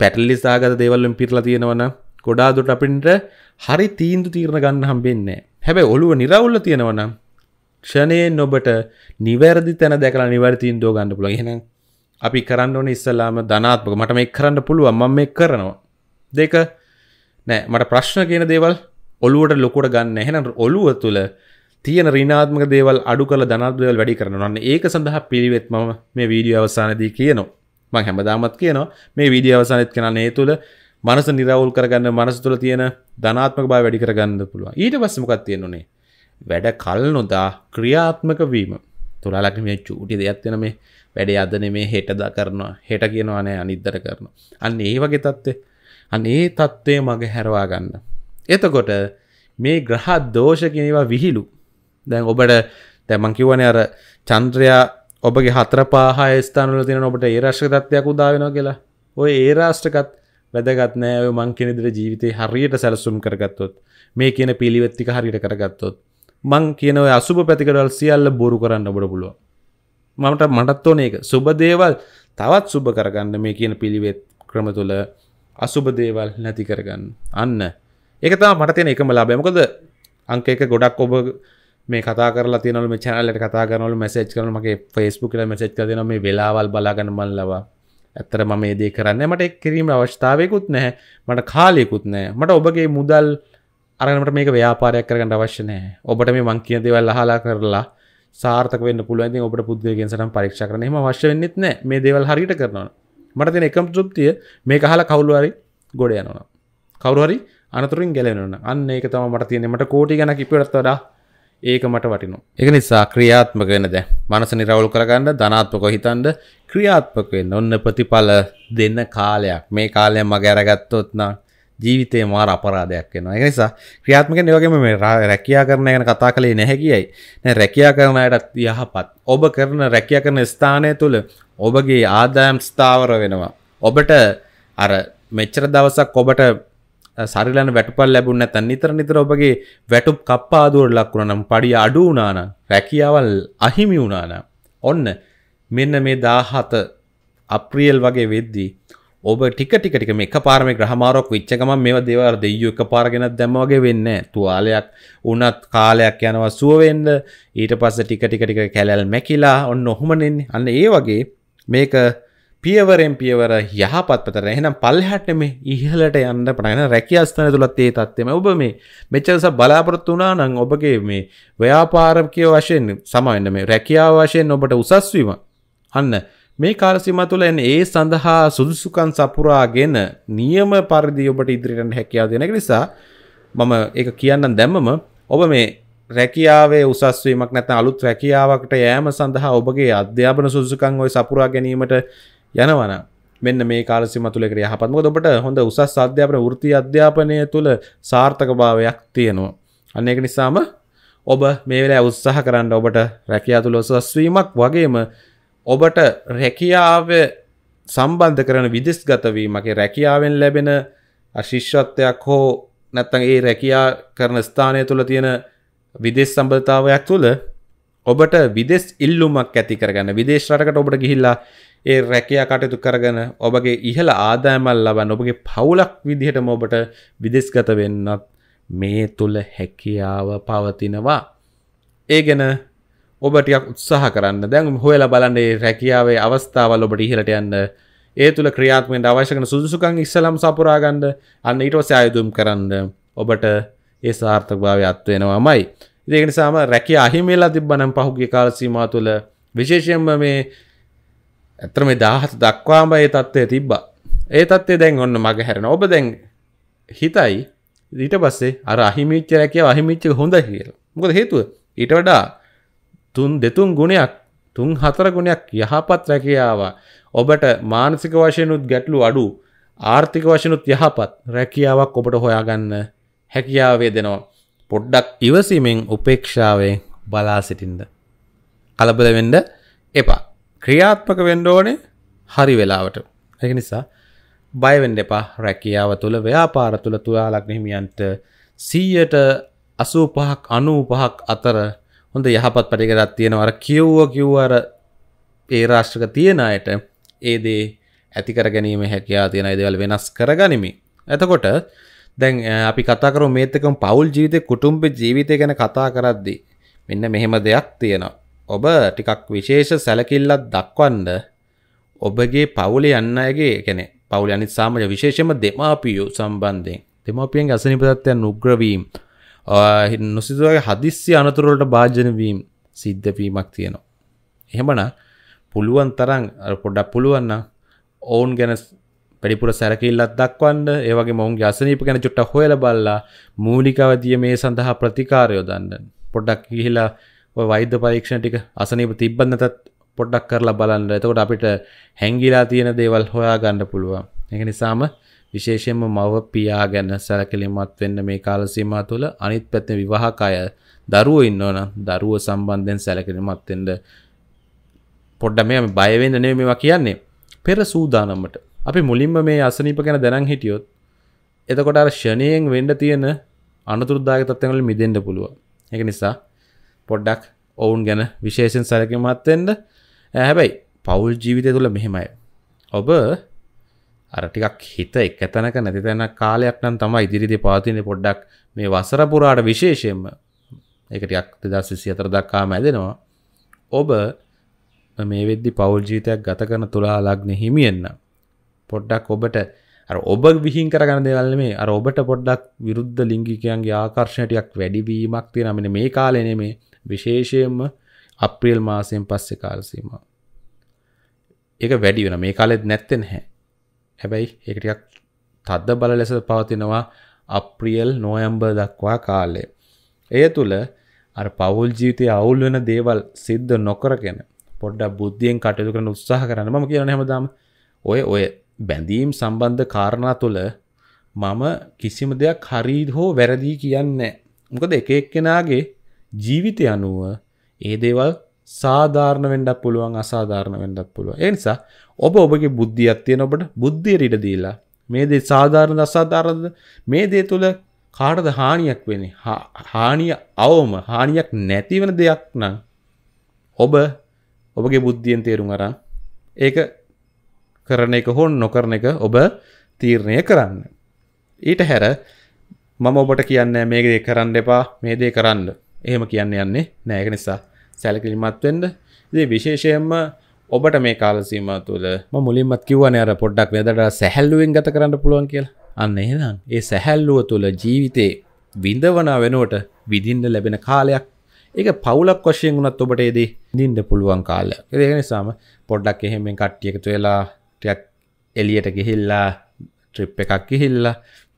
පැටලිසාගත දේවල් වලින් පිරලා තියෙනවනම් ගොඩා දුට අපින්ට හරි තීන්දු තීරණ ගන්න හම්බෙන්නේ හැබැයි ඔළුව නිරවුල්ල තියෙනවනම් ක්ෂණයෙන් ඔබට නිවැරදි තැන දැකලා නිවැරදි තීන්දුව ගන්න පුළුවන් එහෙනම් අපි කරන්න ඕනේ ඉස්සලාම ධනාත්මක මට මේක කරන්න පුළුවන් මම මේක කරනවා දෙක නෑ මට ප්‍රශ්න කියන දේවල් ඔලුවට ලොකොට ගන්න එහෙනම් ඔලුව තුළ තියෙන ඍණාත්මක දේවල් අඩු කරලා ධනාත්මක දේවල් වැඩි කරනවා. අන්න ඒක සඳහා පිළිවෙත් මම මේ වීඩියෝ අවසානයේදී කියනවා. මම හැමදාමත් කියනවා මේ වීඩියෝ අවසානයේත් කරන මේ තුල මනස නිරවුල් කරගන්න මනස තුළ තියෙන ධනාත්මක බව වැඩි කරගන්න පුළුවන් ඊට පස්සේ මොකක් තියෙන්නේ වැඩ කල් නොදා ක්‍රියාත්මක වීම තුලාලක් මේ චූටි දෙයක් වෙන මේ වැඩේ අද නෙමේ හෙටදා කරනවා හෙට කියනවා නෑ අනිද්දට කරනවා අන්න ඒ වගේ தත්ත්වය අන්න ඒ தත්ත්වය මගේ හැරවා ගන්න එතකොට මේ ග්‍රහ දෝෂ කියන ඒවා විහිළු දැන් ඔබට දැන් මං කියවනේ අර චන්ද්‍රයා ඔබගේ හතර පහ ස්ථානවල තියෙන ඔබට ඒ රාශික தත්ත්වයක් උදා වෙනවා කියලා ඔය ඒ රාශිකත් වැදගත්නෑ ඔය මං කෙනෙදිර ජීවිතය හරියට සැලසුම් කරගත්තොත් මේ කියන පිළිවෙත්තික හරියට කරගත්තොත් මං කියන අසුප පැතිකරල් සියල්ල බොරු කරන්න බොඩ පුළුව මමට මටත් ඕන එක සුබ දේවල් තවත් සුබ කරගන්න මේ කියන පිළිවෙත් ක්‍රම තුළ අසුබ දේවල් නැති කරගන්න අන්න ඒකතා මට තියෙන එකම ලාබයමකොද අංක එක ගොඩක් ඔබ මේ කතා කරලා තියනවල මේ channel එකට කතා කරනවල message කරනවල මගේ Facebook එකේ message කරලා දෙනවා මේ වෙලාවල් බලාගන්න මම ලවා ඇත්තර ම මේ දේ කරන්න මට එක් කිරීම අවස්ථාවයකුත් නැහැ මට කාලයකුත් නෑ මට ඔබගේ මුදල් අරනට මේක ව්‍යාපාරයක් කරගන්න අවශ්‍යනය ඔබට මේ මං කියන දෙවල් හලා කරලා සාර්ථක වෙන්න පුළුවන්ති ඔබට පුද්ගගෙන් සටම් පරීක්ෂ කරනීම වශ්‍යවෙන්නෙත් නෑ මේ දේවල් හරිට කරනවා මට තින එකම් තෘප්තිය මේ කහල කවුලුවරි ගොඩ යනවා කවරුහරි අනතුරින් ගැලෙනන අන්න එක තම මට තියනෙ මට කෝටි ගැන කිපිරත්වඩා ඒක මට වටිනවා. එක නිසා ක්‍රියාත්මක වෙන දැ මනස නිරවුල් කරගන්න ධනාත්මක හිතන්ඩ ක්‍රියාත්මක වෙන්න ඔන්න ප්‍රතිඵල දෙන්න කාලයක් මේ කාලය මග ඇරගත්තොත් නම් ජීවිතේ මාර අපරාධයක් වෙනවා. ඒ නිසා ක්‍රියාත්මකෙන් ඒ වගේම මේ රැකියා කරන ගැන කතා කළේ නැහැ කියයි. නෑ රැකියා කරන අයටත් යහපත්. ඔබ කරන රැකියා කරන ස්ථානය තුල ඔබගේ ආදායම් ස්ථාවර වෙනවා. ඔබට අර මෙච්චර දවසක් ඔබට සරිලන වැටපල් ලැබුණ නැතන් නිතර නිතර ඔබගේ වැටුප් කප්පාදුවට ලක්වුණ නම් පඩි අඩු වුණාන රැකියාවල් අහිමි වුණාන ඔන්න මෙන්න මේ දාහත අප්‍රියල් වගේ වෙද්දී ඔබ ටික ටික ටික මේ එකපාරම ග්‍රහමාරක් වෙච්ච ගමන් මේවා දේවල් දෙයියෝ එකපාරගෙනත් දැම්ම වගේ වෙන්නේ තුවාලයක් වුණත් කාලයක් යනවා සුව වෙන්න ඊට පස්සේ ටික ටික ටික කැලල් මැකිලා ඔන්න ඔහොම නෙන්නේ අන්න ඒ වගේ මේක පියවරෙන් පියවර යහපත් පතර එහෙනම් පල්හැට මේ ඉහලට යන්න පටගෙන රැකි අස්ථාන තුලත් ඒ தත්ත්වෙම ඔබ මේ මෙච්චරස බලාපොරොත්තු වුණා නම් ඔබගේ මේ ව්‍යාපාරිකය වශයෙන් සමාවෙන්න මේ රැකියාව වශයෙන් ඔබට උසස් වීම අන්න මේ කාලසිම තුළ එන ඒ සඳහා සුදුසුකම් සපුරාගෙන නියම පරිදි ඔබට ඉදිරියට හැකියාව දෙන නිසා මම ඒක කියන්නම් දැම්මම ඔබ මේ රැකියාවේ උසස්වීමක් නැත්නම් අලුත් රැකියාවකට යෑම සඳහා ඔබගේ අධ්‍යාපන සුදුසුකම් ඔය සපුරා ගැනීමට යනවන මෙන්න මේ කාලසිම තුළෙකට යහපත්මක ඔබට හොඳ උසස් අධ්‍යාපන ෘති අධ්‍යාපනය තුළ සාර්ථක භාවයක් තියෙනවා. අන්න ඒක නිසාම ඔබ මේ වෙලා උත්සාහ කරන්න ඔබට රැකියා තුළ උසස්වීමක් වගේම ඔබට රැකියාව සම්බන්ධ කරන විදෙස්ගතවීමගේ රැකියාවෙන් ලැබෙන ශිෂ්‍යත්වයක් හෝ නැත්තන් ඒ රැකයා කරන ස්ථානය තුළ තියෙන විදෙස් සම්බධතාවයක් තුළ ඔබට විදෙස් ඉල්ලුමක් ඇති කරගන්න විදේශරකට ඔබට ගිහිල්ලා ඒ රැකයා කටයුතු කරගෙන ඔබගේ ඉහළ ආදායමල් ලබන්න ඔබගේ පවුලක් විදිහටම ඔබට විදෙස්ගත වෙන්නත් මේ තුළ හැකියාව පවතිනවා. ඒ ගැන ඔබටයක් උත්සාහ කරන්න දැන් හොයල බලන්ඩේ රැකියාවේ අවස්ථාවල් ඔබට ඉහලට යන්න ඒ තුළ ක්‍රියාත්මෙන්ට අවශ්‍යකන සුදුසුකං ඉස්සලම් සපුරාගන්ඩ අන්න ඊටෝස අයුතුම් කරන්න ඔබට ඒ සාර්ථකභාව අත්වෙනවාමයි. දෙකනිසාම රැක අහිමේලා තිබ්බනම් පහුගේ කාලසීමා තුළ විශේෂයෙන්ම මේ ඇතර මේ දහස දක්වාම ඒ තත්ත්වය තිබ්බා ඒ තත්වේ දැන් ඔන්න මග හැරෙන ඔබ දැන් හිතයි ඊට පස්සේ අර අහිමිච්ච රැකියාව අහිමිච්ච හොඳයි කියලා මොකද හේතුව ඊට වඩා තුන් දෙතුන් ගුණයක් තුන් හතර ගුණයක් යහපත් රැකියාව ඔබට මානසික වශයෙන්ුත් ගැටලු අඩු ආර්ථික වශයෙන්ුත් යහපත් රැකියාවක් ඔබට හොයාගන්න හැකියාවේ දෙනවා පොඩ්ඩක් ඉවසීමෙන් උපේක්ෂාවෙන් බලා සිටින්ද කලබල වෙන්න එපා ක්‍රියාත්මක වෙන්න ඕනේ හරි වෙලාවට. ඒක නිසා බය වෙන්න එපා. රැකියාව තුල ව්‍යාපාර තුල තුයාලක් හිමියන්ට 100ට 85ක් 95ක් අතර හොඳ යහපත් පරිගණක් තියෙනවා. අර කියවුව කිව්ව අර ඒ රාශියක තියෙන අයට ඒ දේ ඇති කර ගැනීම හැකියාව තියෙන ඒ දේවල් වෙනස් කරගනිමි. එතකොට දැන් අපි කතා කරමු මේත් එක්කම පෞල් ජීවිතේ කුටුම්බ ජීවිතය ගැන කතා කරද්දී මෙන්න මෙහෙම දෙයක් තියෙනවා. ඔබ ටිකක් විශේෂ සැලකිල්ලක් දක්වන්න ඔබගේ පවුලේ යන්න අයගේ කැනෙ පවුල අනිත් සාමජ විශේෂම දෙමාපියෝ සම්බන්ධයෙන් දෙමාපියෙන් අසනිපතත්වයන් උග්‍රවීම් නොසිදුවගේ හදිස්සි අනතුරලට භාජනවීම් සිද්ධවීමක් තියෙනවා. එහෙමන පුළුවන් තරන් පොඩක් පුළුවන්න ඔවුන් ගැන පඩිපුර සැරකිල්ලත් දක්වන්න ඒවගේ මොවුන්ගේ අසනීප ගැන චුට්ට හොයල බල්ලා මූලිකවදිය මේ සඳහා ප්‍රතිකාරයෝ දන්න. පොඩක් ගිහිලා වෛද්‍ය පරීක්ෂණ ටික අසනීප තිබ්බන්නතත් පොඩ්ඩක් කරලා බලන්න එතකොට අපිට හැංගිලා තියෙන දේවල් හොයා ගන්න පුළුවන් එක නිසාම විශේෂයෙන්ම මව පියා ගැන සැලකිලිමත් වෙන්න මේ කාල සීමා තුළ අනිත් පැත්තේ විවාහක අය දරුවෝ ඉන්නවනම් දරුවෝ සම්බන්ධයෙන් සැලකිලිමත් වෙන්න පොඩ්ඩක් මේ බය වෙන්න නෙමෙයි මේවා කියන්නේ පෙර සූදානමට අපි මුලින්ම මේ අසනීප ගැන දැනන් හිටියොත් එතකොට අර ෂණයෙන් වෙන්න තියෙන අනතුරුදායක තත්ත්වයන් වලින් මිදෙන්න පුළුවන් ඒක නිසා පොඩ්ඩක් ඔවුන් ගැන විශේෂෙන් සැලකමත්වෙන්ට හැබැයි පවුල් ජීවිතය තුළ මෙහෙමයි ඔබ අරටිකක් හිත එක තැනක නැති තැන කාලයක් නම් තම ඉදිරිදි පාතිනය පොඩ්ඩක් මේ වසරපුරාට විශේෂයෙන්ම එකටක් දෙදස් විසි අතර දක්කා මැදෙනවා ඔබ මේ වෙද්දි පවුල් ජීවිතයක් ගත කරන තුළා ලග්න හිමියෙන්න්න පොඩ්ඩක් ඔබට ඔබ විහින් කරගන දෙවල් මේ අර ඔබට පොඩ්ඩක් විරුද්ධ ලිංගිකයන්ගේ ආකර්ශණයටයක් වැඩිවීමක් තියෙනමෙන මේ කාලනේ මේ විශේෂයෙන්ම අප්‍රියල් මාසයෙන් පස්සේ කාලසීම ඒක වැඩි වෙන මේ කාලෙත් නැත්තෙන් හැ හැබැයි ඒකටක් තද්ද බල ලෙස පවතිනවා අප්‍රියල් නොයම්බ දක්වා කාලය එය තුළ අර පවුල් ජීවිතය අවුල් වෙන දේවල් සිද්ධ නොකරගෙන පොඩ්ඩක් බුද්ධියෙන් කටයුතු කරන උත්සාහ කරන්න මම කියන හැමදාම ඔය ඔය බැඳීම් සම්බන්ධ කාරණා තුළ මම කිසිම දෙයක් හරි හෝ වැරදි කියන්නේ මොකද එක එක්කෙනාගේ ජීවිතය අනුව ඒ දේවල් සාධාරණ වෙන්ඩක් පුළුවන් අසාධාරණ වෙන්ඩක් පුළුව එනිසා ඔබ ඔබගේ බුද්ධියක් තියෙන ඔබට බුද්ධිය ඉඩ දීලා මේ දේ සාධාරණ අසාධාරණද මේ දේ තුළ කාටද හානියක් වෙන්නේ හානිය අවම හානියක් නැතිවන දෙයක් නම් ඔබ ඔබගේ බුද්ධියෙන් තේරුම් අරන් ඒක කරන එක හොන් නොකරන එක ඔබ තීරණය කරන්න ඊට හැර මම ඔබට කියන්න මේ දේ කරන්න එපා මේ දේ කරන්න එහෙම කියන්න යන්නේ නෑක නිසා සැලකිලිමත් වෙන්ඩ දේ විශේෂයෙන්ම ඔබට මේ කාලසීම තුළ මුලින්මත් කිවන අර පොඩ්ඩක් වෙදට සැහැල්ලුවෙන් ගත කරන්න පුළුවන් කියල අන්න එහෙනම් ඒ සැහැල්ලුව තුළ ජීවිතේ විඳවන වෙනුවට විදින්න ලැබෙන කාලයක් ඒක පවුලක් වශයෙන් වුණත් ඔබට ඒදී දිින්ද පුළුවන් කාල ඒක නිසාම පොඩ්ඩක් එහෙමෙන් කට්ටියකතු වෙලා ටයක් එලියට ගිහිල්ලා ට්‍රිප් එකක් ගිහිල්ලා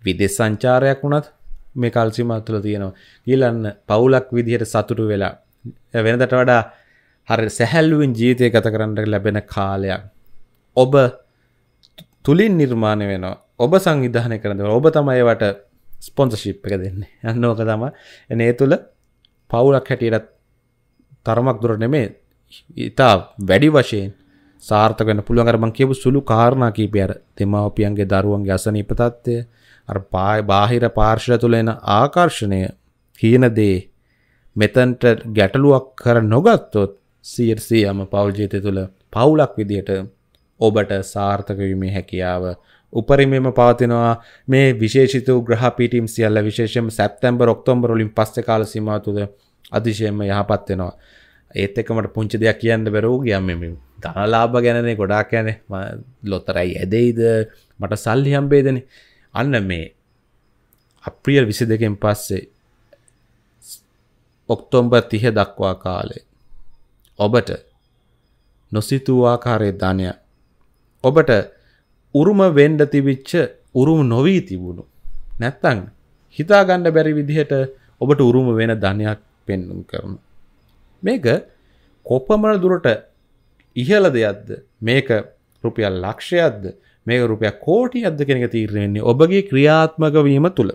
විදෙස් සංචාරයක් වුණත් මේ කල්සිමත් තුළ තියෙනවා ගිල්ලන්න පවුලක් විදිහට සතුටු වෙලා වෙනදට වඩා හරි සැහැල්ලුවෙන් ජීතය කත කරන්නට ලැබෙන කාලයක් ඔබ තුළින් නිර්මාණය වෙනවා ඔබ සංවිධානය කරනව ඔබ තමයිවට ස්පොන්සශිප් එක දෙන්නේ යන්න ඕක තම එනේ තුළ පවුලක් හැටියටත් තරමක් දුර නෙමේ ඉතා වැඩි වශයෙන් සාර්ථකන පුළුවන්ගරමං කියපු සුළු කාරණා කීපය අර දෙමවපියන්ගේ දරුවන්ගේ අසනීපතත්වය අර බාහිර පාර්ශ්ව තුළ එන ආකර්ෂණය කියන දේ මෙතන්ට ගැටලුවක් කර නොගත්තොත් සීර්සියම පවුල් ජීවිතය තුළ පවුලක් විදියට ඔබට සාර්ථක වීමේ හැකියාව උපරිමෙම පවතිනවා මේ විශේෂිත ග්‍රහ පිටීම් සියල්ල විශේෂයෙන්ම සැප්තැම්බර් ඔක්තෝබර් වලින් පස්සේ කාල සීමාව තුළ අතිශයම යහපත් වෙනවා ඒත් එක්ක මට පුංචි දෙයක් කියන්න බැරුව ගියා මේ ධනලාභ ගැනනේ ගොඩාක් කියන්නේ ලොතරයි ඇදෙයිද මට සල්ලි හම්බෙයිදනේ අන්න මේ අප්‍රියල් විසි දෙකෙන් පස්සේ ඔක්තෝම්බර් තිහ දක්වා කාලේ ඔබට නොසිතුවාකාරය ධනය ඔබට උරුම වෙන්ඩ තිවිච්ච උරුම නොවී තිබුණු නැත්තං හිතාගණ්ඩ බැරි විදිහට ඔබට උරුම වෙන ධනයක් පෙන්නුම් කරන මේක කොපමණ දුරට ඉහල දෙයක්ද මේක රුපියල් ලක්ෂයක්ද මේක රුපයක් කෝටි අද කෙනෙක තීරණයන්නේ ඔබගේ ක්‍රියාත්මක වීම තුළ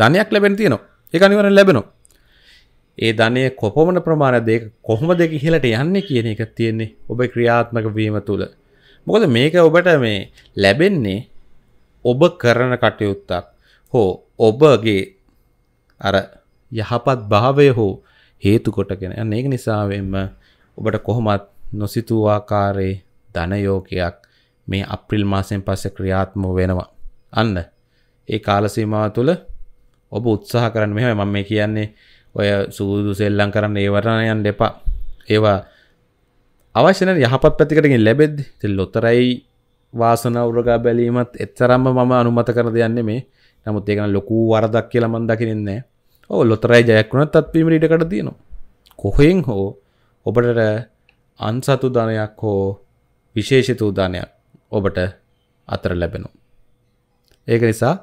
ධනයක් ලැබෙන තියෙනවා ඒක අනිවාර්යෙන් ලැබෙනවා ඒ ධනය කොපමණ ප්‍රමාණයක්ද ඒක කොහොමද ඒක ඉහළට යන්නේ කියන එක තියෙන්නේ ඔබේ ක්‍රියාත්මක වීම තුළ මොකද මේක ඔබට මේ ලැබෙන්නේ ඔබ කරන කටයුත්තක් හෝ ඔබගේ අර යහපත් භාවය හෝ හේතු කොටගෙන යන ඒක නිසාවෙන්ම ඔබට කොහොමත් නොසිතූ ආකාරයේ ධනයෝගයක් මේ අප්‍රිල් මාසයෙන් පස්සේ ක්‍රියාත්මක වෙනවා. අන්න ඒ කාල සීමාව තුළ ඔබ උත්සාහ කරන්න මෙහෙමයි මම මේ කියන්නේ ඔය සූදු සෙල්ලම් කරන්න ඒවට යන්න එපා. ඒවා අවශ්‍ය නැති යහපත් පැතිකට ගිහින් ලැබෙද්දි ඉතින් ලොතරැයි වාසනාව උරගා බැලීමත් එතරම්ම මම අනුමත කරන දෙයක් නෙමේ. නමුත් ඒක නම් ලොකු වරදක් කියලා මම දකින්නේ නැහැ. ඔව් ලොතරැයි ජයක් වුණත් අත්පීමට ඉඩකඩ තියෙනවා. කොහෙන් හෝ ඔබට අන්සතු ධනයක් හෝ විශේෂිත උදානයක් ඔබට අතර ලැබෙනු. ඒක නිසා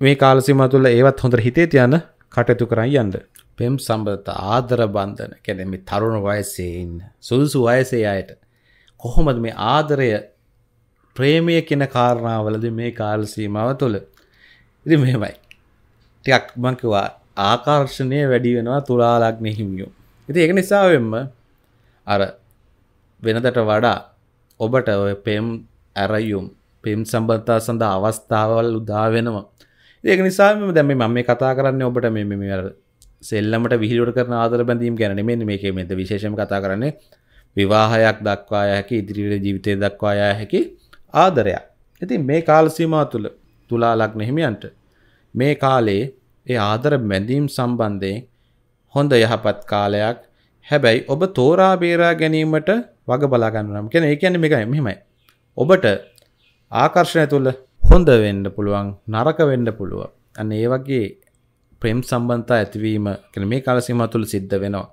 මේ කාලසිම තුළ ඒවත් හොඳට හිතේ තියන කටයුතු කරන් යන්න. පෙම් සම්බත ආදර බන්ධන කැන මේ තරුණ වයසේ ඉන්න සුදුසු වයසේ අයට කොහොමද මේ ආදරය ප්‍රේමය කෙන කාරණාවලද මේ කාලසීමාව තුළ ඉරි මෙමයි ටයක් මංකිවා ආකර්ශණය වැඩි වෙනවා තුලාලක්නය හිමියෝ. ඉති ඒක නිසාවෙන්ම අර වෙනදට වඩා ඔබට ඔය පෙම් ඇරයුම් පෙම් සම්බන්තා සඳ අවස්ථාවල් උදාවෙනවා ඒක නිසාම දැම මම මේ කතා කරන්න ඔබට මෙ මෙර සෙල්ලමට විහිලුට කරන ආදර බැඳීම් ගැන මෙ මේකේ මෙද විශේෂම කතා කරන්නේ විවාහයක් දක්වාය හැකි ඉදිරිට ජීවිතය දක්වාය හැකි ආදරයක් ඉතින් මේ කාලසීමා තුළ තුලා ලක්න හිමියන්ට මේ කාලේ ඒ ආදර බැඳීම් සම්බන්ධයෙන් හොඳ යහපත් කාලයක් හැබැයි ඔබ තෝරා බේරා ගැනීමට වග බලාගන්නම් කෙන ඒ කියන්නේ මේකයි මෙහෙමයි ඔබට ආකර්ශණය තුළ හොඳ වෙන්න පුළුවන් නරක වෙන්න පුළුවන් අන්න ඒ වගේ ප්‍රේම් සම්බන්තා ඇතිවීම කියන මේ කාලසීම තුළ සිද්ධ වෙනවා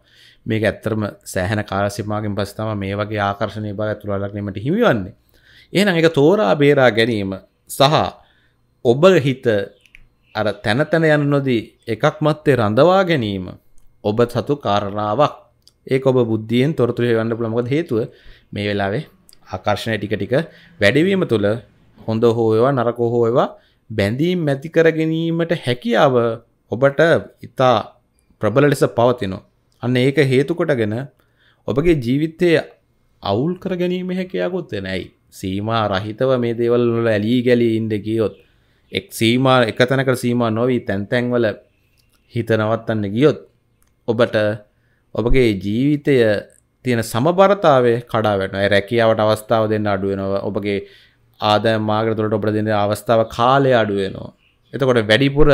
මේක ඇත්තරම සෑහෙන කාලසීමාවකින් පස්සේ තමයි මේ වගේ ආකර්ෂණීය බව ඇතුළලක්නීමට හිමිවන්නේ එහෙනම් ඒක තෝරා බේරා ගැනීම සහ ඔබ හිත අර තැන තැන යන නොදී එකක් මැත්තේ රඳවා ගැනීම ඔබ සතු කාරණාවක් ඒ ඔබ බුද්ධියෙන් තොරතුරය වන්න පුළමොද හේතුව මේ වෙලාවේ ආකර්ශණය ටික ටික වැඩවීම තුළ හොඳ හෝයවා නරකෝ හෝයවා බැඳීම් මැති කරගැනීමට හැකියාව ඔබට ඉතා ප්‍රබල ලෙස පවතිනවා. අන්න ඒක හේතුකොටගෙන ඔබගේ ජීවිතය අවුල් කර ගැනීම හැකයාකුත් නැයි සීමා රහිතව මේ දේවල්ල ඇලී ගැලී ඉන්ඩ ගියොත් එක් සීමා එක තැනකට සීමා නොවී තැන්තැන්වල හිතනවත්තන්න ගියොත් ඔබට ඔබගේ ජීවිතය තියෙන සමබරතාවේ කඩාවැටන රැකියාවට අවස්ථාව දෙන්න අඩුවෙනවා ඔබගේ ආදය මාගරතුළට ඔබට දෙන්න අවස්ථාව කාලය අඩුවෙනවා එතකොට වැඩිපුර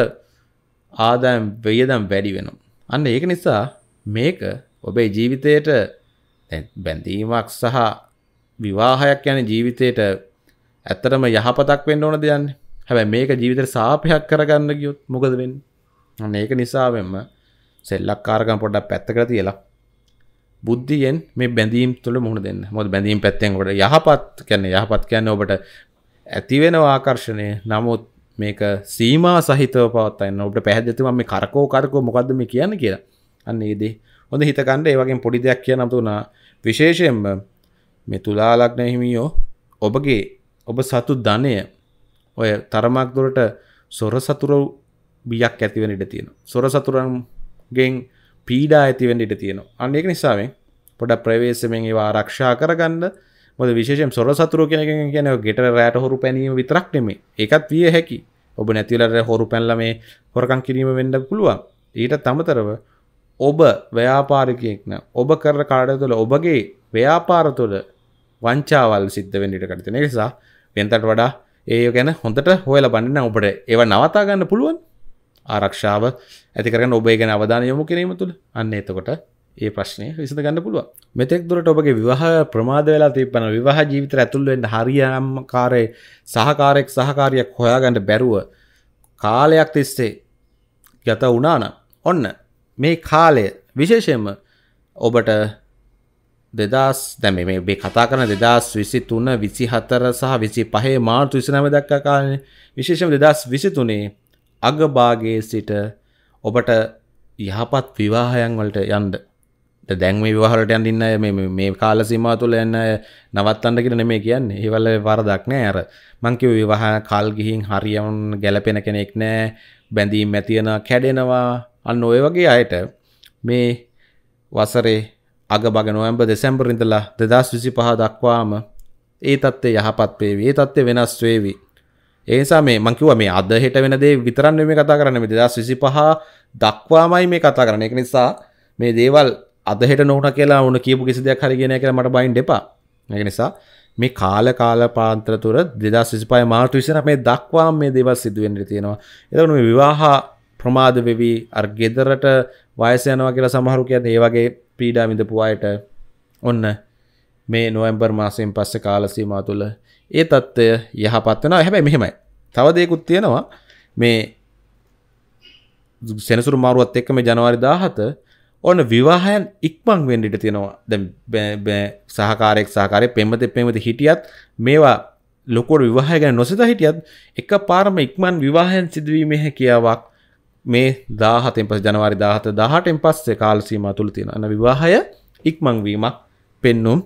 ආදායම් වෙයදම් වැඩි වෙනවා. අන්න ඒක නිසා මේක ඔබේ ජීවිතයට බැඳීමක් සහ විවාහයක් යන ජීවිතයට ඇත්තටම යහපතක් වෙන්න ඕන දෙයක්. හැබැයි මේක ජීවිතේ සාපයක් කරගන්න ගියොත් මොකද වෙන්නේ? අන්න ඒක නිසාවෙන්ම සෙල්ලක්කාරකම් පොඩ්ඩක් පැත්තකට තියලා බුද්ධියෙන් මේ බැඳීම් තුළ මුහුණ දෙන්න. මොකද බැඳීම් පැත්තෙන් ඔබට යහපත් කියන්නේ යහපත් කියන්නේ ඔබට ඇති වෙන ආකර්ෂණය. නමුත් මේක සීමා සහිතව පවත්වන්න. ඔබට පැහැදිලිවම මේ කරකෝ කරකෝ මොකද්ද මේ කියන්නේ කියලා. අන්න ඒ දේ. හොඳ හිතකණ්ඩ ඒ වගේ පොඩි දෙයක් කියන තුනා විශේෂයෙන්ම මේ තුලා ලග්න හිමියෝ ඔබගේ ඔබ සතු ධනය ඔය තරමක් දුරට සොර සතුරු බියක් ඇති වෙන ඉඩ තියෙනවා. සොර සතුරන් ගෙන් පීඩා ඇතිවෙන්ඩිට තියෙනවා අන්නේක නිසාවෙන් පොඩ ප්‍රවේශමෙන් ඒවා රක්ෂා කරගන්න මොද විශේෂෙන් සොර සතුර කියෙන කියන ගෙට රෑට හොරු පැනීම විතරක් නෙමේ එකත් විය හැකි ඔබ නැතිලට හොරු පැල්ල මේ හොරකං කිරීම වෙන්ඩ පුළුවන් ඊට තමතරව ඔබ ව්‍යාපාරිකයෙක්න ඔබ කර කාඩ තුළ ඔබගේ ව්‍යාපාර තුළ වංචාවල් සිද්ධ වෙන්ඩිට කටතින නිසා වෙන්තට වඩා ඒ ගැන හොඳට හොයල බන්න ඔබට ඒව නවතාගන්න පුළුවන් ආරක්ෂාව ඇතිකරන ඔබේ ගැන අවධානය යොමු කිරීම තුළ අන්න එතකොට ඒ ප්‍රශ්නය විසඳ ගන්න පුළුව මෙතෙක් දුරට ඔබගේ විවාහ ප්‍රමාද වෙලා තිබන විවාහ ජීවිත ඇතුළෙන් හරියම් කාරය සහකාරයෙක් සහකාරයක් හොයාගන්න බැරුව කාලයක් තිස්සේ ගත වනාන ඔන්න මේ කාලය විශේෂයෙන්ම ඔබට දෙදස් දැම මේ කතා කරන දෙදස් විසි තුන විසි හතර සහ විසි පහේ මාර්තු විසිනම දක්කා කාලන විශේෂම දෙදස් විසි තුනේ අගභාගයේ සිට ඔබට යහපත් විවාහයන් වලට යන්න. දැන් මේ විවාහ වලට යන්න ඉන්න අය මේ මේ කාල සීමාව තුළ යන අය නවත්තන්න කියලා නෙමෙයි කියන්නේ. ඒවල වරදක් නෑ අර. මං කිව්ව විවාහ කාල් ගිහින් හරියම ගැලපෙන කෙනෙක් නෑ. බැඳීම් ඇති වෙනවා, කැඩෙනවා. අන්න ඔය වගේ අයට මේ වසරේ අගබග නොවැම්බර් දෙසැම්බර් ඉඳලා 2025 දක්වාම ඒ தත්ත්වය යහපත් වේවි. ඒ தත්ත්වය වෙනස් වේවි. ඒසා මේ මංකිව මේ අද හෙට වෙනදේ විතරන්න මේ කතා කරන්න දෙදස් විසි පහ දක්වාමයි මේ කතා කරන එක නිසා මේ දේවල් අදහෙට නොහට කියලා උන කියපු කිසි දෙයක් හරිගෙන කියලා මට බයින් දෙපා එක නිසා මේ කාල කාල පාන්තර තුර දෙදස් විසිපය මාර්තු විසින මේ දක්වා මේ දේවල් සිදුවෙන්ට තියෙනවා එතන මේ විවාහා ප්‍රමාද වෙවී අර් ගෙදරට වයසයනවා කියලා සමහරු කියන්න ඒ වගේ පීඩා විඳපු අයට ඔන්න මේ නොවම්බර් මාසයෙන් පස්ස කාලසීමා තුළ ඒ තත්ත්වය යහපත් වෙනවා හැබැයි මෙහෙමයි තව දෙයක්ත් තියෙනවා මේ සෙනසුරු මාරුවත් එක්ක මේ ජනවාරි 17 ඔන්න විවාහයන් ඉක්මන් වෙන්න ඉඩ තියෙනවා දැන් සහකාරයක් සහකාරයේ පෙම්වතෙක් පෙම්වතෙක් හිටියත් මේවා ලොකුවට විවාහය ගැන නොසිතා හිටියත් එකපාරම ඉක්මන් විවාහයන් සිදුවීමේ හැකියාවක් මේ 17න් පස්සේ ජනවාරි 17 18න් පස්සේ කාල සීමාව තුල තියෙනවා. අන්න විවාහය ඉක්මන් වීමක් පෙන්눔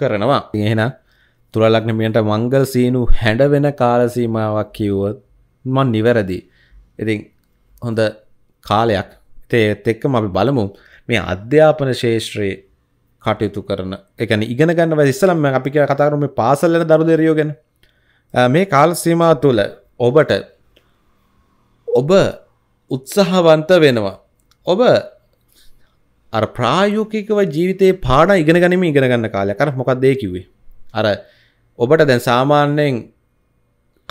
කරනවා. එහෙනම් තුළලක්නමියන්ට මංගල් සීනු හැඩ වෙන කාලසීමාවක් කිව්වොත් මන් නිවැරදි. ඉතින් හොඳ කාලයක් තේත් එක්කම අපි බලමු මේ අධ්‍යාපන ශේෂත්‍රයේ කටයුතු කරන එකන ඉගෙන ගන්න ඉස්සලම් අපි කිය කතාරුම පාසල්ලන දරු දෙරියෝ ගැන මේ කාල සීමා තුළ ඔබට ඔබ උත්සාහවන්ත වෙනවා ඔබ අර ප්‍රායෝකිකව ජීවිතේ පාඩ ඉගෙන ගනිම ඉගෙන ගන්න කාලයක් අර මොකක්දේ කිවේ අර ඔබට දැන් සාමාන්‍යයෙන්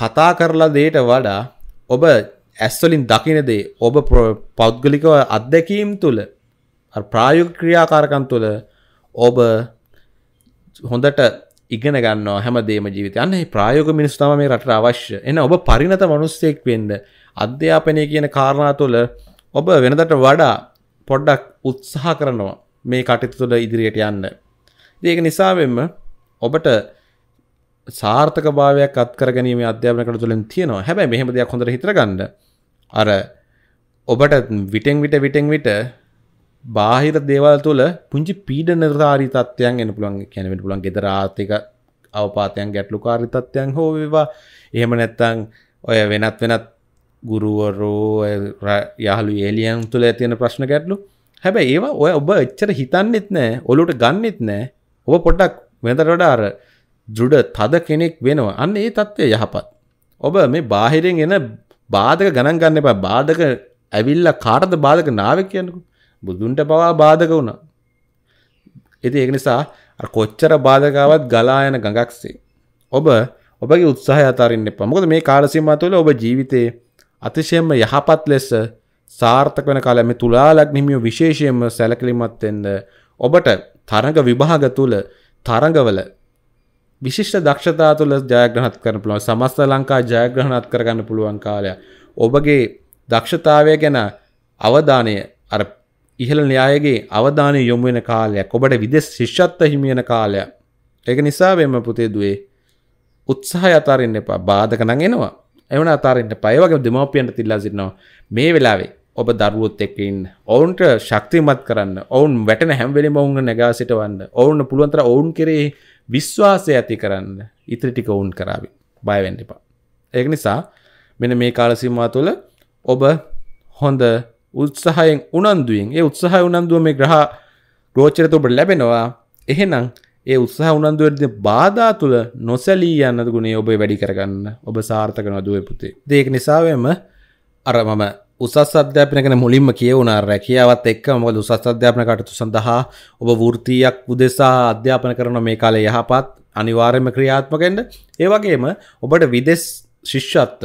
කතා කරලා දේට වඩා ඔබ ඇස්වලින් දකිනදේ ඔබ පෞද්ගලිකව අත්දැකීම් තුළ ප්‍රායුග ක්‍රියාකාරකන් තුළ ඔබ හොඳට ඉගෙන ගන්න හැමදේම ජීවිතයන්න ප්‍රායෝග මිනිස් තම මේ රට අවශ්‍ය එන ඔබ පරිණත මනුස්සෙක් වෙන්ඩ අධ්‍යාපනය කියන කාරණා තුළ ඔබ වෙනදට වඩා පොඩ්ඩක් උත්සාහ කරනවා මේ කටයුතු තුළ ඉදිරියට යන්න. ඒක නිසාවෙන්ම ඔබට සාර්ථක භාවයක් අත්කර ගැනීම අධ්‍යාපනකට තුළින් තියෙනවා හැබැයි මෙහෙම දෙයක් හොඳට හිතරගන්න අර ඔබට විටෙන් විට විටෙන් විට බාහිර දේවල් තුළ පුංචි පීඩ නිර්ධාරී තත්ත්වයන් එන්න පුළුවන් කැනවට පුළන් ගෙදර ආර්ථික අවපාතයන් ගැටලු කාරිතත්වයන් හෝ වේවා එහෙම නැත්තං ඔය වෙනත් වෙනත් ගුරුවරෝ යහළු ඒලියන් තුළ තියෙන ප්‍රශ්න ගැටලු හැබැයි ඒවා ඔය ඔබ එච්චර හිතන්නෙත් නෑ ඔලුට ගන්නෙත් නෑ ඔබ පොඩ්ඩක් වෙනතට වඩා අර දෘඩ තද කෙනෙක් වෙනවා අන්න ඒ තත්ත්වය යහපත්. ඔබ මේ බාහිරෙන් එන බාධක ගණන් ගන්න එපා. බාධක ඇවිල්ලා කාටද බාධක නාවේ කියන්නකෝ. බුදුන්ට පවා බාධක වුණා. ඉතින් ඒක නිසා අර කොච්චර බාධකාවත් ගලා යන ගඟක්සේ. ඔබ ඔබගේ උත්සාහය අතාරින්න එපා. මොකද මේ කාල සීමාව තුළ ඔබ ජීවිතයේ අතිශයම යහපත් ලෙස සාර්ථක වෙන කාලය මේ තුලා ලග්නිමිය විශේෂයෙන්ම සැලකිලිමත් වෙන්න ඔබට තරඟ විභාග තුල තරඟවල විශිෂ්ට දක්ෂතා තුළ ජයග්‍රහත් කර පුළුවන් සමස්ත ලංකා ජයග්‍රහණත් කරගන්න පුළුවන් කාලය ඔබගේ දක්ෂතාවය ගැන අවධානය අර ඉහළ න්‍යායගේ අවධානය යොමුුවෙන කාලයක් ඔබට විදෙස් ශිෂ්ෂත්ත හිමියන කාලයක් ඒක නිසාවෙම පුතේ දුවේ උත්සාහ අතාරෙන්න්න එපා බාධක නං එනවා එවන අතාරෙන්ට පයවගේ දෙමෝපියන්ට තිල්ලා සිටනවා මේ වෙලාවේ ඔබ දරුවොත් එක්කන්න ඔවුන්ට ශක්තිමත් කරන්න ඔවුන් වැටන හැම්වලි ඔවුන් නැගා සිටවන්න ඔවුන්න පුළුවන්තර ඔවුන් කෙරේ විශ්වාසය ඇති කරන්න ඉතිරි ටික වුන් කරාවි බයවෙන්න එපා. ඒක නිසා මෙන මේ කාලසිම්වා තුළ ඔබ හොඳ උත්සාහයෙන් උනන්දුවෙන් ඒ උත්සාහය උනන්දුව මේ ග්‍රහ ගෝචරත ඔබට ලැබෙනවා එහෙනම් ඒ උත්සාහ උනන්දුවරද බාධා තුළ නොසැලී යන්න ගුණේ ඔබ වැඩි කරගන්න ඔබ සාර්ථක නොදුව පුතේ. දේක නිසාවම අර මම උසස් අධ්‍යාපන ගැන මුලින්ම කියවුණ රැකියාවත් එක්ක මොකද උසස් අධ්‍යාපන කටයුතු සඳහා ඔබ වෘත්තියක් උදෙසා අධ්‍යාපන කරන මේ කාලේ යහපත් අනිවාර්යයෙන්ම ක්‍රියාත්මක වෙන්න. ඒ වගේම ඔබට විදේශ ශිෂ්‍යත්ව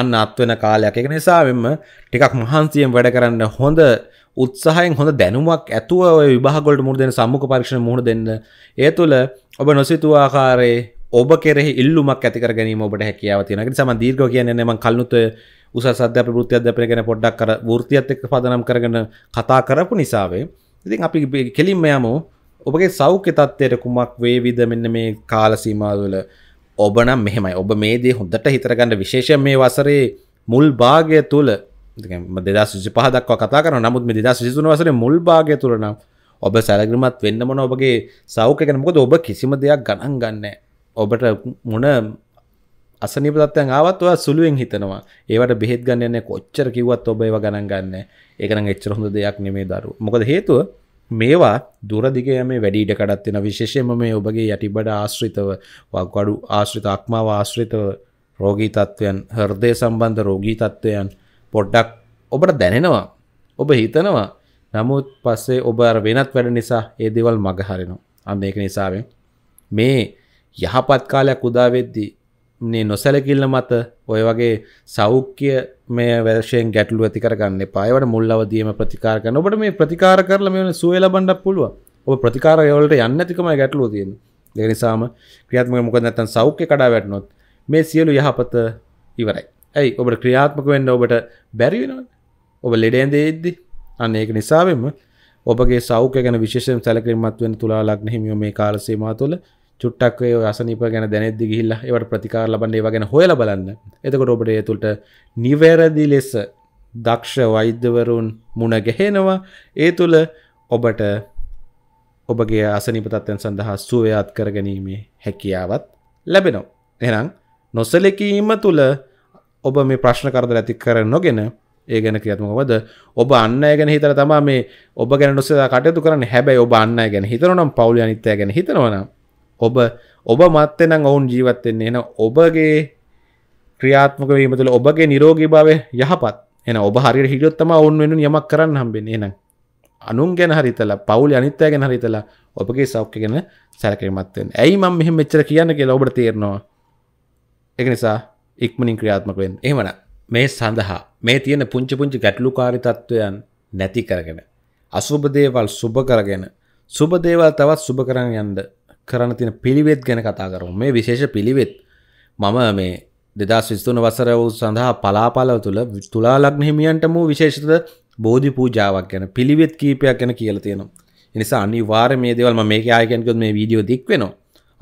අන්න අත් වෙන කාලයක්. ඒක නිසා මෙන්න ටිකක් මහන්සියෙන් වැඩ කරන්න හොඳ උත්සාහයෙන් හොඳ දැනුමක් ඇතුව ඔය විභාග වලට මුහුණ දෙන්න සම්මුඛ පරීක්ෂණ මුහුණ දෙන්න. ඒ තුළ ඔබ නොසිතූ ආකාරයේ ඔබ කෙරෙ ඉල්ලුමක් ඇතිකර ගැනීම ඔබට හැකියාව තියෙනක සම දීර්ග කියන්නේ ම කල්නුත උස සද්‍ය පෘතිය දැපෙනගෙන පොඩ්ඩක් කර ෘතියත් එක් පදනම් කරගෙන කතා කරපු නිසාවේ ඉතින් අපි කෙලින්ම යමු ඔබගේ සෞඛ්‍ය තත්වයට කුමක් වේවිද මෙන්න මේ කාලසීමාදුල ඔබනම් මෙහෙමයි ඔබ මේ දේ හොඳට හිතරගන්න විශේෂයෙන් මේ වසරේ මුල් භාගය තුළ දෙදා සිසි පහදක්ව කතා කරන නමුත් මේ දෙදා සිසුන වසරේ මුල් භාගය තුළ නම් ඔබ සැලග්‍රමත් වෙන්න මොන ඔබගේ සෞඛ්‍ය ගැන මොකද ඔබ කිසිම දෙයක් ගණන් ගන්නෑ ඔබට මොන අසනිපතත්යන් ආවත් ඔයා සුළුවෙන් හිතනවා ඒවට බෙහෙත් ගන්න යන්නේ කොච්චර කිව්වත් ඔබ ඒව ගණන් ගන්න ඒක නම් එච්චර හොඳ දෙයක් නෙමේ දරුවෝ මොකද හේතුව මේවා දුරදිග යමේ වැඩි ඉඩ කඩක් වෙන විශේෂයෙන්ම මේ ඔබගේ යටිබඩ ආශ්‍රිතව වකඩු ආශ්‍රිත අක්මාව ආශ්‍රිතව රෝගී තත්ත්වයන් හෘදය සම්බන්ධ රෝගී තත්ත්වයන් පොඩ්ඩක් ඔබට දැනෙනවා ඔබ හිතනවා නමුත් පස්සේ ඔබ අර වෙනත් වැඩ නිසා ඒ දේවල් මගහරිනවා අන්න ඒක නිසාවෙන් මේ යහපත් කාලයක් උදාවෙද්දී මේ නොසැලකිල්ල මත ඔය වගේ සෞඛ්‍ය මේ වර්ෂයෙන් ගැටලු ඇති කරගන්න එපා. ඒවට මුල් අවදියේම ප්‍රතිකාර කරන්න. ඔබට මේ ප්‍රතිකාර කරලා මේ සුවය ලබන්නත් පුළුවන්. ඔබ ප්‍රතිකාර වලට යන්නේ නැතිකමයි ගැටලුව තියෙන්නේ. ඒ නිසාම ක්‍රියාත්මක මොකද නැත්තම් සෞඛ්‍ය කඩා වැටුනොත් මේ සියලු යහපත ඉවරයි. ඇයි ඔබට ක්‍රියාත්මක වෙන්න ඔබට බැරි වෙනවද? ඔබ ලෙඩෙන් දෙද්දි අන්න ඒක නිසාවෙම ඔබගේ සෞඛ්‍ය ගැන විශේෂයෙන් සැලකිලිමත් වෙන්න තුලා ලග්න හිමියෝ මේ කාල සීමාව තුළ චුට්ටක් අසනීප ගැන දැනෙදදි ගිල්ල ඒවට ප්‍රතිකාර ලබන්න ඒවා ගැන හොයල බලන්න එතකොට ඔබට ඒතුළට නිවැරදි ලෙස දක්ෂ වෛද්‍යවරුන් මුණ ගැහෙනවා ඒ තුළ ඔබට ඔබගේ අසනිපතත්වයන් සඳහා සුවයාත් කරගැනීමේ හැකියාවත් ලැබෙනෝ. එනම් නොසලෙකීම තුළ ඔබ මේ ප්‍රශ්න කරද ඇති කර නොගෙන ඒ ගැන ක්‍රියත්මකවද ඔබ අන්න ගැන හිතර තමා මේ ඔබ ගැන නොසදා කටයුතු කරන්න හැබැයි ඔබ අන්න ගැන හිතරනම් පවුල අනිත්තය ගැන හිතනවනම් ඔබ ඔබ මත්තනම් ඔවුන් ජීවත්වෙන්නේ එන ඔබගේ ක්‍රියාත්මක වීම තුළ ඔබගේ නිරෝගී භාවය යහපත් එන ඔබ හරි හිටියොත්තම ඔවුන් වෙනු යමක් කරන්න හම්බෙන්නේ එනම් අනුන් ගැන හරිතලා පවුල අනිත්‍ය ගැන හරිතලා ඔබගේ සෞඛ්‍ය ගැන සැලකිලිමත් වෙන්න. ඇයි මම මෙහෙම මෙච්චර කියන්නේ කියලා ඔබට තේරෙනවා. ඒක නිසා ඉක්මනින් ක්‍රියාත්මක වෙන්න. එහෙමනම් මේ සඳහා මේ තියෙන පුංචි පුංචි ගැටලුකාරී තත්වයන් නැති කරගෙන අසුබ දේවල් සුබ කරගෙන සුබ දේවල් තවත් සුබ කරගෙන යන්න කරන්න තින පිළිවෙත් ගැන කතා කරු මේ විශේෂ පිළිවෙත් මම මේ දෙදස් විස්තුන වසර වූ සඳහා පලාපලව තුළ තුලා ලග්න හිමියන්ටම විශේෂත බෝධි පූජාවක් ගැන පිළිවෙත් කීපයක් ගැන කියල තියෙනවා. එනිසා අනිවාර මේ දෙවල්ම මේක ආයකයන්කොත් මේ වීඩියෝ දික් වෙනවා.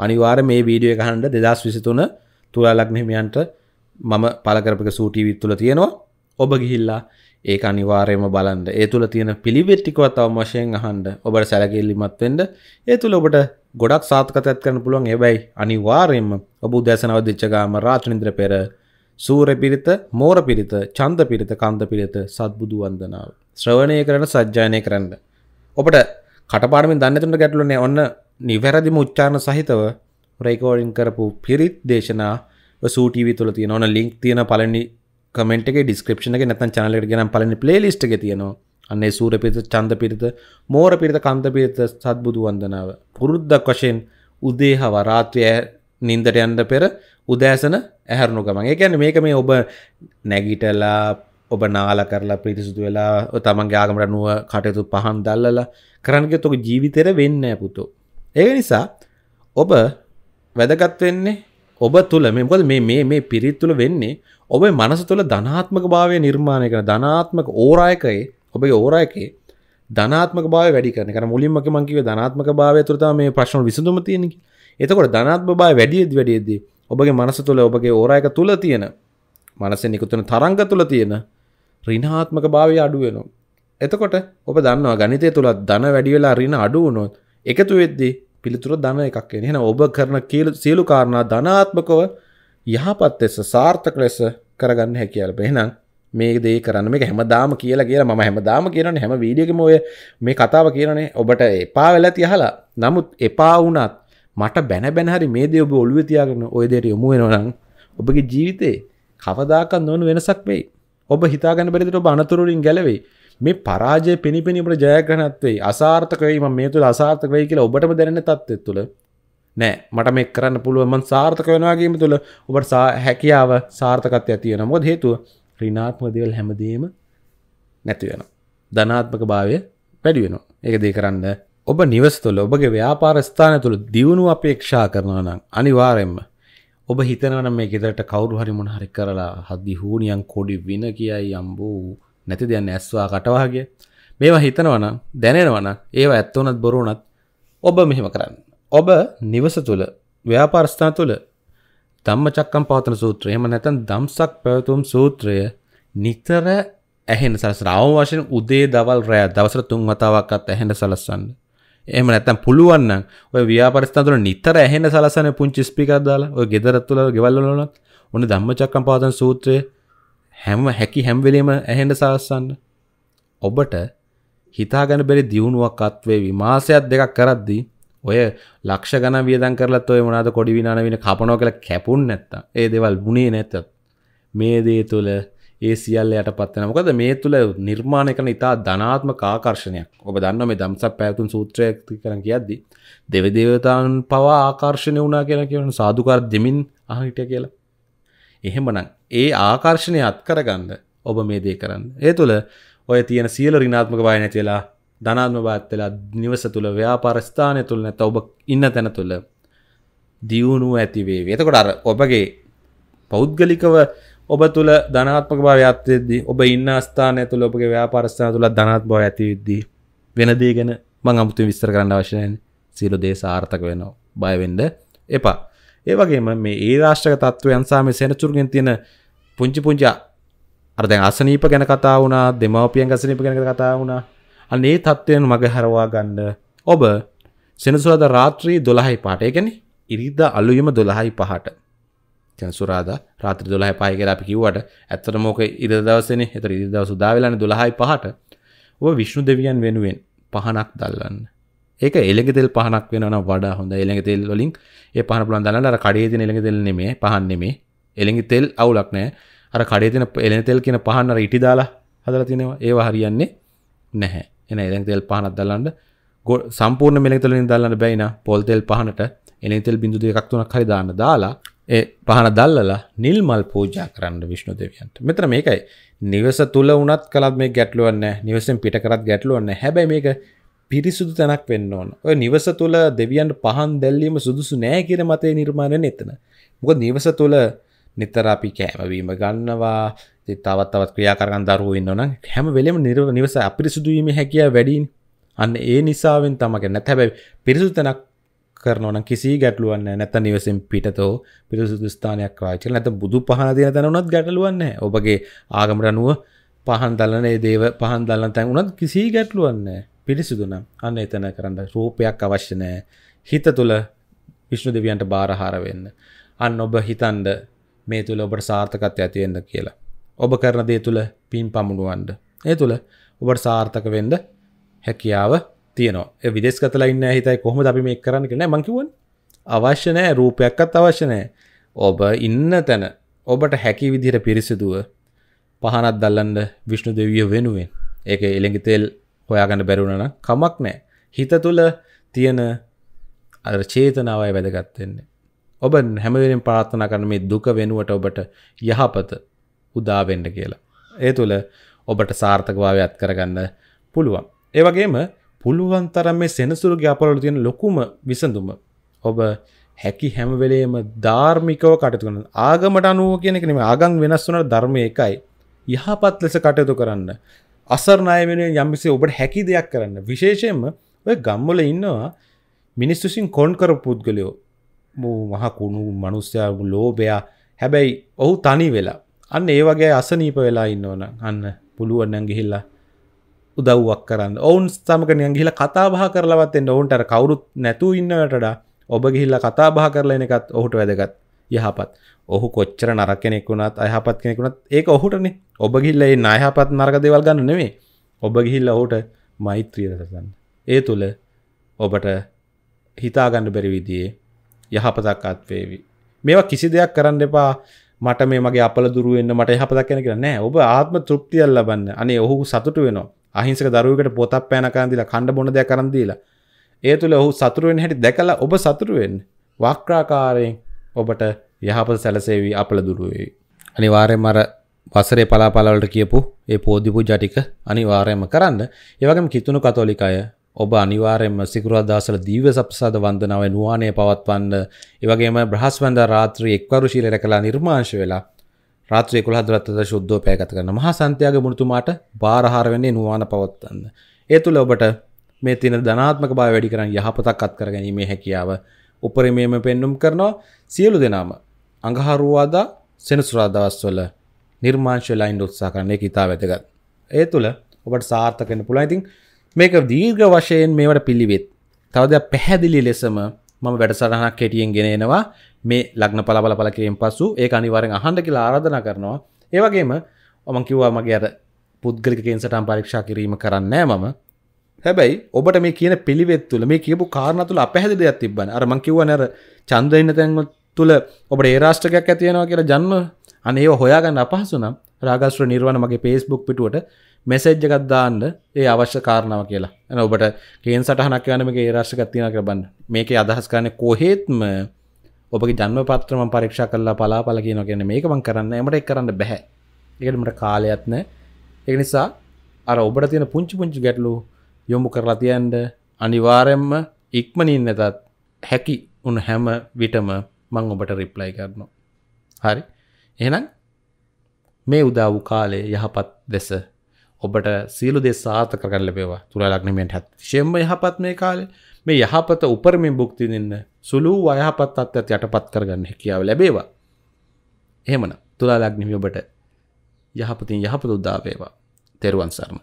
අනිවාර මේ වීඩියෝ එකහන්ඩ දෙදස් විසිතුන තුලා ලග්න හිමියන්ට මම පලකරපක සූටීවිත් තුළ තියෙනවා ඔබ ගිහිල්ලා ඒක අනිවාර්යම බලන්ඩ ඒ තුළ තියෙන පිළිවෙට්ටිකවත් අව වශයෙන් අහන්ඩ ඔබට සැලකිල්ලිමත් වෙන්ඩ ඒ තුළ ඔබට ගොඩක් සාත්කතත් කරන පුළුවන් එබැයි අනිවාර්යෙන්ම ඔබ දැසනව දෙච්චගාම රාචනින්ද්‍ර පෙර සූර පිරිත මෝර පිරිත චන්ද පිරිත කන්ද පිරිත සත්බුදු වන්දනාව ශ්‍රවණය කරන සජ්ජානය කරන්න ඔබට කටපාඩමින් දන්නතුට ගැටලුනේ ඔන්න නිවැරදිම උච්චාරණ සහිතව රයිකෝඩින් කරපු පිරිත් දේශනා සූටීවි තුළ තියෙන ඕන ලිංක් තියෙන පලනි කමෙන්ට් එක ඩිස්ක්‍රපෂන එක නැතන් චනලට ගෙනම් පලන පලේලිස්ට එක තියෙනවා අන්නේ සූර පිරිත චන්ද පිරිත මෝර පිරිත කන්ද පිරිත සත්බුදු වන්දනාව පුරුද්දක් වශයෙන් උදේ හවා රාත්‍රය නින්දට යන්න පෙර උදෑසන ඇහැරණු ගමන් ඒකැන මේක මේ ඔබ නැගිටලා ඔබ නාල කරලා පිරිසිදු වෙලා තමන්ගේ ආගමට නුව කටයුතු පහන් දල්ලලා කරන්නගතුක ජීවිතෙර වෙන්න පුතෝ. ඒ නිසා ඔබ වැදගත් වෙන්නේ ඔබ තුළ මේ මොකද මේ මේ මේ පිරිත් තුළ වෙන්නේ ඔබේ මනස තුළ ධනාත්මක භාවය නිර්මාණය කරන ධනාත්මක ඕරායකයේ ඔබේ ඕරායකයේ ධනාත්මක භාවය වැඩි කරන එක. මුලින්ම මම කිව්වේ ධනාත්මක භාවය තුළ තමයි මේ ප්‍රශ්න විසඳුම තියෙන්නේ කියලා. එතකොට ධනාත්මක භාවය වැඩිෙද්දි වැඩිෙද්දි ඔබගේ මනස තුළ ඔබගේ ඕරායක තුළ තියෙන මනසෙන් නිකුත් වෙන තරංග තුළ තියෙන ඍණාත්මක භාවය අඩු වෙනවා. එතකොට ඔබ දන්නවා ගණිතය තුල ධන වැඩි වෙලා ඍණ අඩු වුණොත් එකතු වෙද්දී පිළිතුර දන එකක් එන එහෙනම් ඔබ කරන සියලු කාරණා ධනාත්මකව යහපත් ලෙස සාර්ථක ලෙස කරගන්න හැකියාව ලැබෙ. එහෙනම් මේ දේ කරන්න මේක හැමදාම කියලා කියලා මම හැමදාම කියනනේ හැම වීඩියෝ එකෙම ඔය මේ කතාව කියනනේ ඔබට එපා වෙලා තියහලා. නමුත් එපා වුණත් මට බැන බැන හරි මේ දේ ඔබ ඔළුවේ තියාගෙන ওই දේට යොමු වෙනවා නම් ඔබගේ ජීවිතේ කවදාකවත් නොවන වෙනසක් වෙයි. ඔබ හිතාගන්න බැරිද ඔබ අනතුරු වලින් ගැලවෙයි. මේ පරාජය පිණිපිනිට ජයග්‍රනත්වෙයි අසාර්ථකයි ම මේ තුළ අසාර්ථකයි කියලා ඔබට දැන තත්ත්ව තුළ නෑ මට මේ කරන්න පුළුවමන් සාර්ථක වෙනවාගේම තුළ ඔබට සා හැකියාව සාර්ථකත්ය ඇතියෙන මොද හේතුව ක්‍රීනාත්මදවල් හැමදීම නැතිවෙන. ධනාත්මක භාවය පැඩිවෙන ඒක දේ කරන්න ඔබ නිවස් තුළ ඔබගේ ව්‍යාපාර ස්ථාන තුළ දියුණු අපේක්ෂා කරනවා නම් අනිවාරෙන්ම ඔබ හිතනවන මේ ගෙදරට කවරු හරිමුණ හරි කරලා හදදි හූනියන් කොඩි වින කියයි යම්බූ නැති දෙයන්න ඇස්වා කටවාගේ මේවා හිතනවන දැනෙනවන ඒවා ඇත්තවනත් බොරුණත් ඔබ මෙහෙම කරන්න ඔබ නිවස තුළ ව්‍යාපාරස්ථා තුළ දම්ම චක්කම් පාතන සූත්‍රය එම නැතන් දම්සක් පැවතුම් සූත්‍රය නිතර ඇහෙන සලස් රාව වශයෙන් උදේ දවල් රෑ දවසර තුන් වතාවක්ත් ඇහෙන සලස්සන්න එම නැතම් පුළුවන්න ඔය ව්‍යාපරිස්ථාතුල නිතර ඇහෙන සලසන පුංචි ස්පිකරදාලා ඔය ගෙදරත් තුළ ගෙවල්ලනොත් ඔන්න ධම්මචක්කම් පාතන සූත්‍රයේ හැම හැකි හැම්වෙලේම ඇහෙන්ට සලස්සන්න ඔබට හිතාගන බැරි දියුණුවක් අත්වේ විමාසයක් දෙකක් කරද්දි ඔය ලක්ෂ ගන වියදන් කරලත් ඔය මොනාද කොඩි විනාන වෙන කපනෝ කළ කැපුන් නැත්ත ඒ දෙවල් බුණේ නැත්තත් මේ දේ තුළ ඒ සියල්ල යට පත්වන මොකද මේ තුළ නිර්මාණය කරන ඉතා ධනාත්ම කාකර්ශණයක් ඔබ දන්න මේ දම්සක් පැවතුන් සූත්‍රයක්ති කරන කියද්දි දෙවදේවතාන් පවා ආකර්ශණය වුණා කියලා කියන සාධකාර දෙමින් අහිට කියලා එහෙමනම් ඒ ආකර්ශණය අත් කරගන්න ඔබ මේ දේ කරන්න. ඒ තුළ ඔය තියෙන සියල රිනාත්මක බය නැතිලා ධනාත්ම බයත් වෙලා නිවස තුළ ව්‍යාපාර ස්ථානය තුළ නැත්නම් ඔබ ඉන්න තැන තුළ දියුණුව ඇති වේවි. එතකොට අර ඔබගේ පෞද්ගලිකව ඔබ තුළ ධනාත්මක භාවය ඇතිවෙද්දී ඔබ ඉන්න ස්ථානය තුළ ඔබගේ ව්‍යාපාර ස්ථාන තුළ ධනාත්මක භාවය ඇතිවෙද්දී වෙන දේ ගැන මම අමුතුවෙන් විස්තර කරන්න අවශ්‍ය නැහැ. සියලු දේ සාර්ථක වෙනවා. බය වෙන්න එපා. ඒවගේම මේ ඒ රාශ්ටක තත්ව යන්සාම සෙනචුරගෙන් තියෙන පුංචි පුංචා අරදැන් අසනීප ගැන කතා වුණා දෙමවපියන් ගසනීප ගැන කතා වුණා අන්නේ තත්ත්වයෙන් මග හරවා ගන්න ඔබ සෙනසුරාද රාත්‍රී දොළහයි පාට ගැන ඉරිද අලුයම දොළහයි පහට සෙනසුරාද රාත්‍ර දොළහ පහ කියලා අපි කිව්වට ඇත්තට මෝක ඉර දවසන එතර ඉරිදව සුදාවෙලාන දොළහයි පහට ඔබ විශ්ණු දෙවියන් වෙනුවෙන් පහනක් දල්ලන්න ඒක එළෙගෙතෙල් පහනක් වෙනන වඩා හොඳ එළෙගෙතෙල් වලින් ඒ පහන පුළුවන් දන්නට අර කඩේ තියෙන එළෙගෙතෙල් නෙමේ පහන් නෙමේ එළෙගෙ තෙල් අවුලක් නැහැ අර කඩේ තියෙන එළෙගෙ තෙල් කියන පහන් අර ඉටි දාලා හදලා තිනවා ඒවා හරියන්නේ නැහැ එන එළෙගෙ තෙල් පහනක් දාලාන්න සම්පූර්ණ මෙළෙගෙ තෙල් වලින් දාලාන්න බැයි නා පොල් තෙල් පහනට එළෙගෙ තෙල් බිඳු දෙකක් තුනක් හරි දාන්න දාලා ඒ පහන දල්ලලා නිල් මල් පූජා කරන්න විෂ්ණු දෙවියන්ට මෙතන මේකයි නිවස තුල වුණත් කලත් මේ ගැටලුවක් නැහැ නිවසෙන් පිට කරත් ගැටලුවක් නැහැ හැබැයි මේක පිරිසුදු තැනක් වෙන්න ඕන ඔය නිවස තුළ දෙවියන්ට පහන් දැල්ලීම සුදුසු නෑ කියන මතය නිර්මාණය එතන මොක නිවස තුළ නිතරාපි කෑමවීම ගන්නවා තවත් තවත් ක්‍රියාකරන් දරුව ඉන්නන හැම වෙලෙම නිර්ව නිවස අපිරිසුදුවීම හැකිය වැඩීන් අන්න ඒ නිසාවෙන් තමක නැතැබැයි පිරිසු තැනක් කරනවන කිසි ගැටලුවන්න නැත නිවසෙන් පිටතෝ පිරිසුදු ස්ථානයක් රාචල නැත බුදු පහනතින තැනවනත් ගැටලුවන්න ඔබගේ ආගමරනුව පහන් දලනේ දේව පහන් දල්ලන තැන් වුණත් කිසි ගැටලුවන්නේ පිරිසිදුනම් අන්න එතන කරන්න රූපයක් අවශ්‍ය නෑ හිත තුළ විශ්ණු දෙවියන්ට බාරහාර වෙන්න අන්න ඔබ හිතන්ඩ මේ තුළ ඔබට සාර්ථකත්ය ඇතිවෙන්න කියලා ඔබ කරන දේ තුළ පින් පමුණුවන්ඩ ඒ තුළ ඔබට සාර්ථක වෙන්ඩ හැකියාව තියනවා විදෙස්කතල ඉන්න හිතයි කොහොම අපි මේ කරන්න කියෙන මංකිවන් අවශ්‍යනෑ රූපයක්කත් අවශ්‍යනෑ ඔබ ඉන්න තැන ඔබට හැකි විදිහට පිරිසිදුව පහනත් දල්ලන්න විශ්ණු දෙවිය වෙනුවෙන් ඒක එළඟි තෙල් හොයාගන්න බැරුණන කමක් නෑ හිත තුළ තියෙන අර චේතනාවයි වැදගත්වෙන්නේ ඔබ හැමවෙෙන් පාර්ථන කරන මේ දුක වෙනුවට ඔබට යහපත උදාවෙන්ඩ කියලා ඒ තුළ ඔබට සාර්ථකභාව ඇත් කරගන්න පුළුවන් ඒවගේම පුළුවන් තරම් මේ සෙනසුරුගේ අපරල තියෙන ලොකුම විසඳුම ඔබ හැකි හැමවෙලේම ධාර්මිකව කටතුකන ආගමට අනුව කියනෙ නෙම ආගං වෙනස් වනට ධර්මය එකයි යහපත් ලෙස කටයුතු කරන්න අසරණය වෙනුවෙන් යම්මිසේ ඔබට හැකි දෙයක් කරන්න විශේෂයෙන්ම ඔය ගම්වල ඉන්නවා මිනිස්තුසින් කොන් කර පුද්ගලයෝ මහකුණු මනුස්්‍යයා ලෝබයා හැබැයි ඔහු තනි වෙලා අන්න ඒ වගේ අසනීප වෙලා ඉන්නවන අන්න පුළුවන්නන් ගිහිල්ලා උදව්වක් කරන්න ඔවුන් සමකනයන් ගිහිල කතාබහ කරලවත් එන්න ඔවුන්ට කවුරුත් නැතු ඉන්නටඩා ඔබ ගිහිල්ල කතාබහ කරල එකත් ඔහුට වැදගත් යහපත් ඔහු කොච්චර නරක් කෙනෙක් වුණත් අයහපත් කෙනෙකුුණත් ඒක ඔහුටනේ ඔබ ගිල්ල ඒ අයහපත් නරක දෙවල් ගන්න නෙවේ ඔබ ගිහිල්ල ඔහුට මෛත්‍රියරසන්න ඒ තුළ ඔබට හිතාගණ්ඩ බැරි විදියේ යහපතක් අත්වේවි මේවා කිසි දෙයක් කරන්න එපා මට මේ මගේ අපල දුරුවෙන්න්න මට යහපතක් කෙන කියලා නෑ ඔබ ආත්ම තෘප්තියල් ලබන්න අනේ ඔහු සතුට වෙන අහිංසක දරුවකට පොතක් පෑනකරන්දිලා කණ්ඩ බොන දෙයක් කරන්දීලා ඒ තුළ ඔහු සතුරුවෙන් හැටි දැකලා ඔබ සතුරුවෙන් වක්්‍රාකාරයෙන් ඔබට යහපත සැලසේවී අපල දුරුවේවි. අනිවාර්යෙන් මර වසරේ පලාපලවලට කියපු ඒ පෝධිපු ජටික අනිවාර්යම කරන්න ඒවගේම කිතුුණු කතෝලික අය ඔබ අනිවාරයෙන්ම සිකරවාදදාසල දීව සප්සාද වන්දනාව නවානය පවත්වන්න ඒවගේම බ්‍රහස්වන්ද රාත්‍රී එක්වරු ශීල රැකලා නිර්මාංශ වෙලා රාත්‍රය කුළහදරත්තද ශුද්ධෝ පැකත් කරන මහා සන්තියාගේ මුතුමාට බාරහාර වෙන්නේ නවාන පවත්වන්න. ඒ තුළ ඔබට මේ තින ධනාත්මක බා වැඩි කරන්න යහපතක් අත් කර ගැනීමේ හැකියාව උපරිමේම පෙන්නුම් කරනවා සියලු දෙනාම අඟහරුවාදා සෙනසුරා දවස්වල නිර්මාංශ ලයින් උත්සා කරන්නේ ඉතා වැදගත්. ඒ තුළ ඔබට සාර්ථකන්න පුළයිතින් මේක දීර්ඝ වශයෙන් මේවට පිළිවෙත් තවද පැහැදිලි ලෙසම මම වැඩසටහනක් කෙටියෙන් ගෙනෙනවා මේ ලග්න පලබල පල කිරීම පසු ඒ අනිවරෙන් අහන්ඩ කියලා ආරධන කරනවා ඒවගේම ඔමන් කිව්වා මගේ අර පුද්ගලිකෙන් සටම් පරීක්ෂා කිරීම කරන්නෑ මම හැබැයි ඔබට මේ කියන පිළිවෙත් තුළ මේ කියපු කාරණතුල අපහැදිලයක් තිබන්න අරමං කිව නර චන්දන්න තැන්වත් තුළ ඔබට ඒරාෂ්ටකයක් ඇතියෙනවා කියලා ජන්ම අනේ හොයාගන්න අපහසුනම් රාගස්ත්‍ර නිර්වණ මගේ පේස්බුක් පිටුවට මෙසෙජ්ජ එකක් දාන්න ඒ අවශ්‍ය කාරණාව කියලා එන ඔබට කේන් සටහනක් යන මේ ඒරාෂ්ටකයක් තියෙනවා කියලා බලන්න මේකේ අදහස් කරන්නේ කොහෙත්ම ඔබගේ ජන්ම පත්‍ර මම පරීක්ෂා කරලා පලාපල කියනවා කියන්නේ මේක මම කරන්න එමට ඒක කරන්න බෑ ඒකට මට කාලයක් නැහැ ඒක නිසා අර ඔබට තියෙන පුංචි පුංචි ගැටලු යොමු කරලා තියන්න අනිවාර්යෙන්ම ඉක්මනින් නැතත් හැකි උන් හැම විටම මං ඔබට රිප්ලයි කරනවා. හරි එහෙනම් මේ උදා වූ කාලේ යහපත් දෙස ඔබට සීලු දෙ සාත කරගන්න ලැබේවා තුලා ලග්නමෙන්ට හත් ශෙම්ම යහපත් මේ කාලේ මේ යහපත උපරමින් භුක්තිදින්න සුළු වයහපත් අත්ත් යටපත් කරගන්න හැකියාව ලැබේවා එහෙමන තුලා ලග්නිමි ඔබට යහපතින් යහපත උද්දාවේවා තෙරුවන් සරණ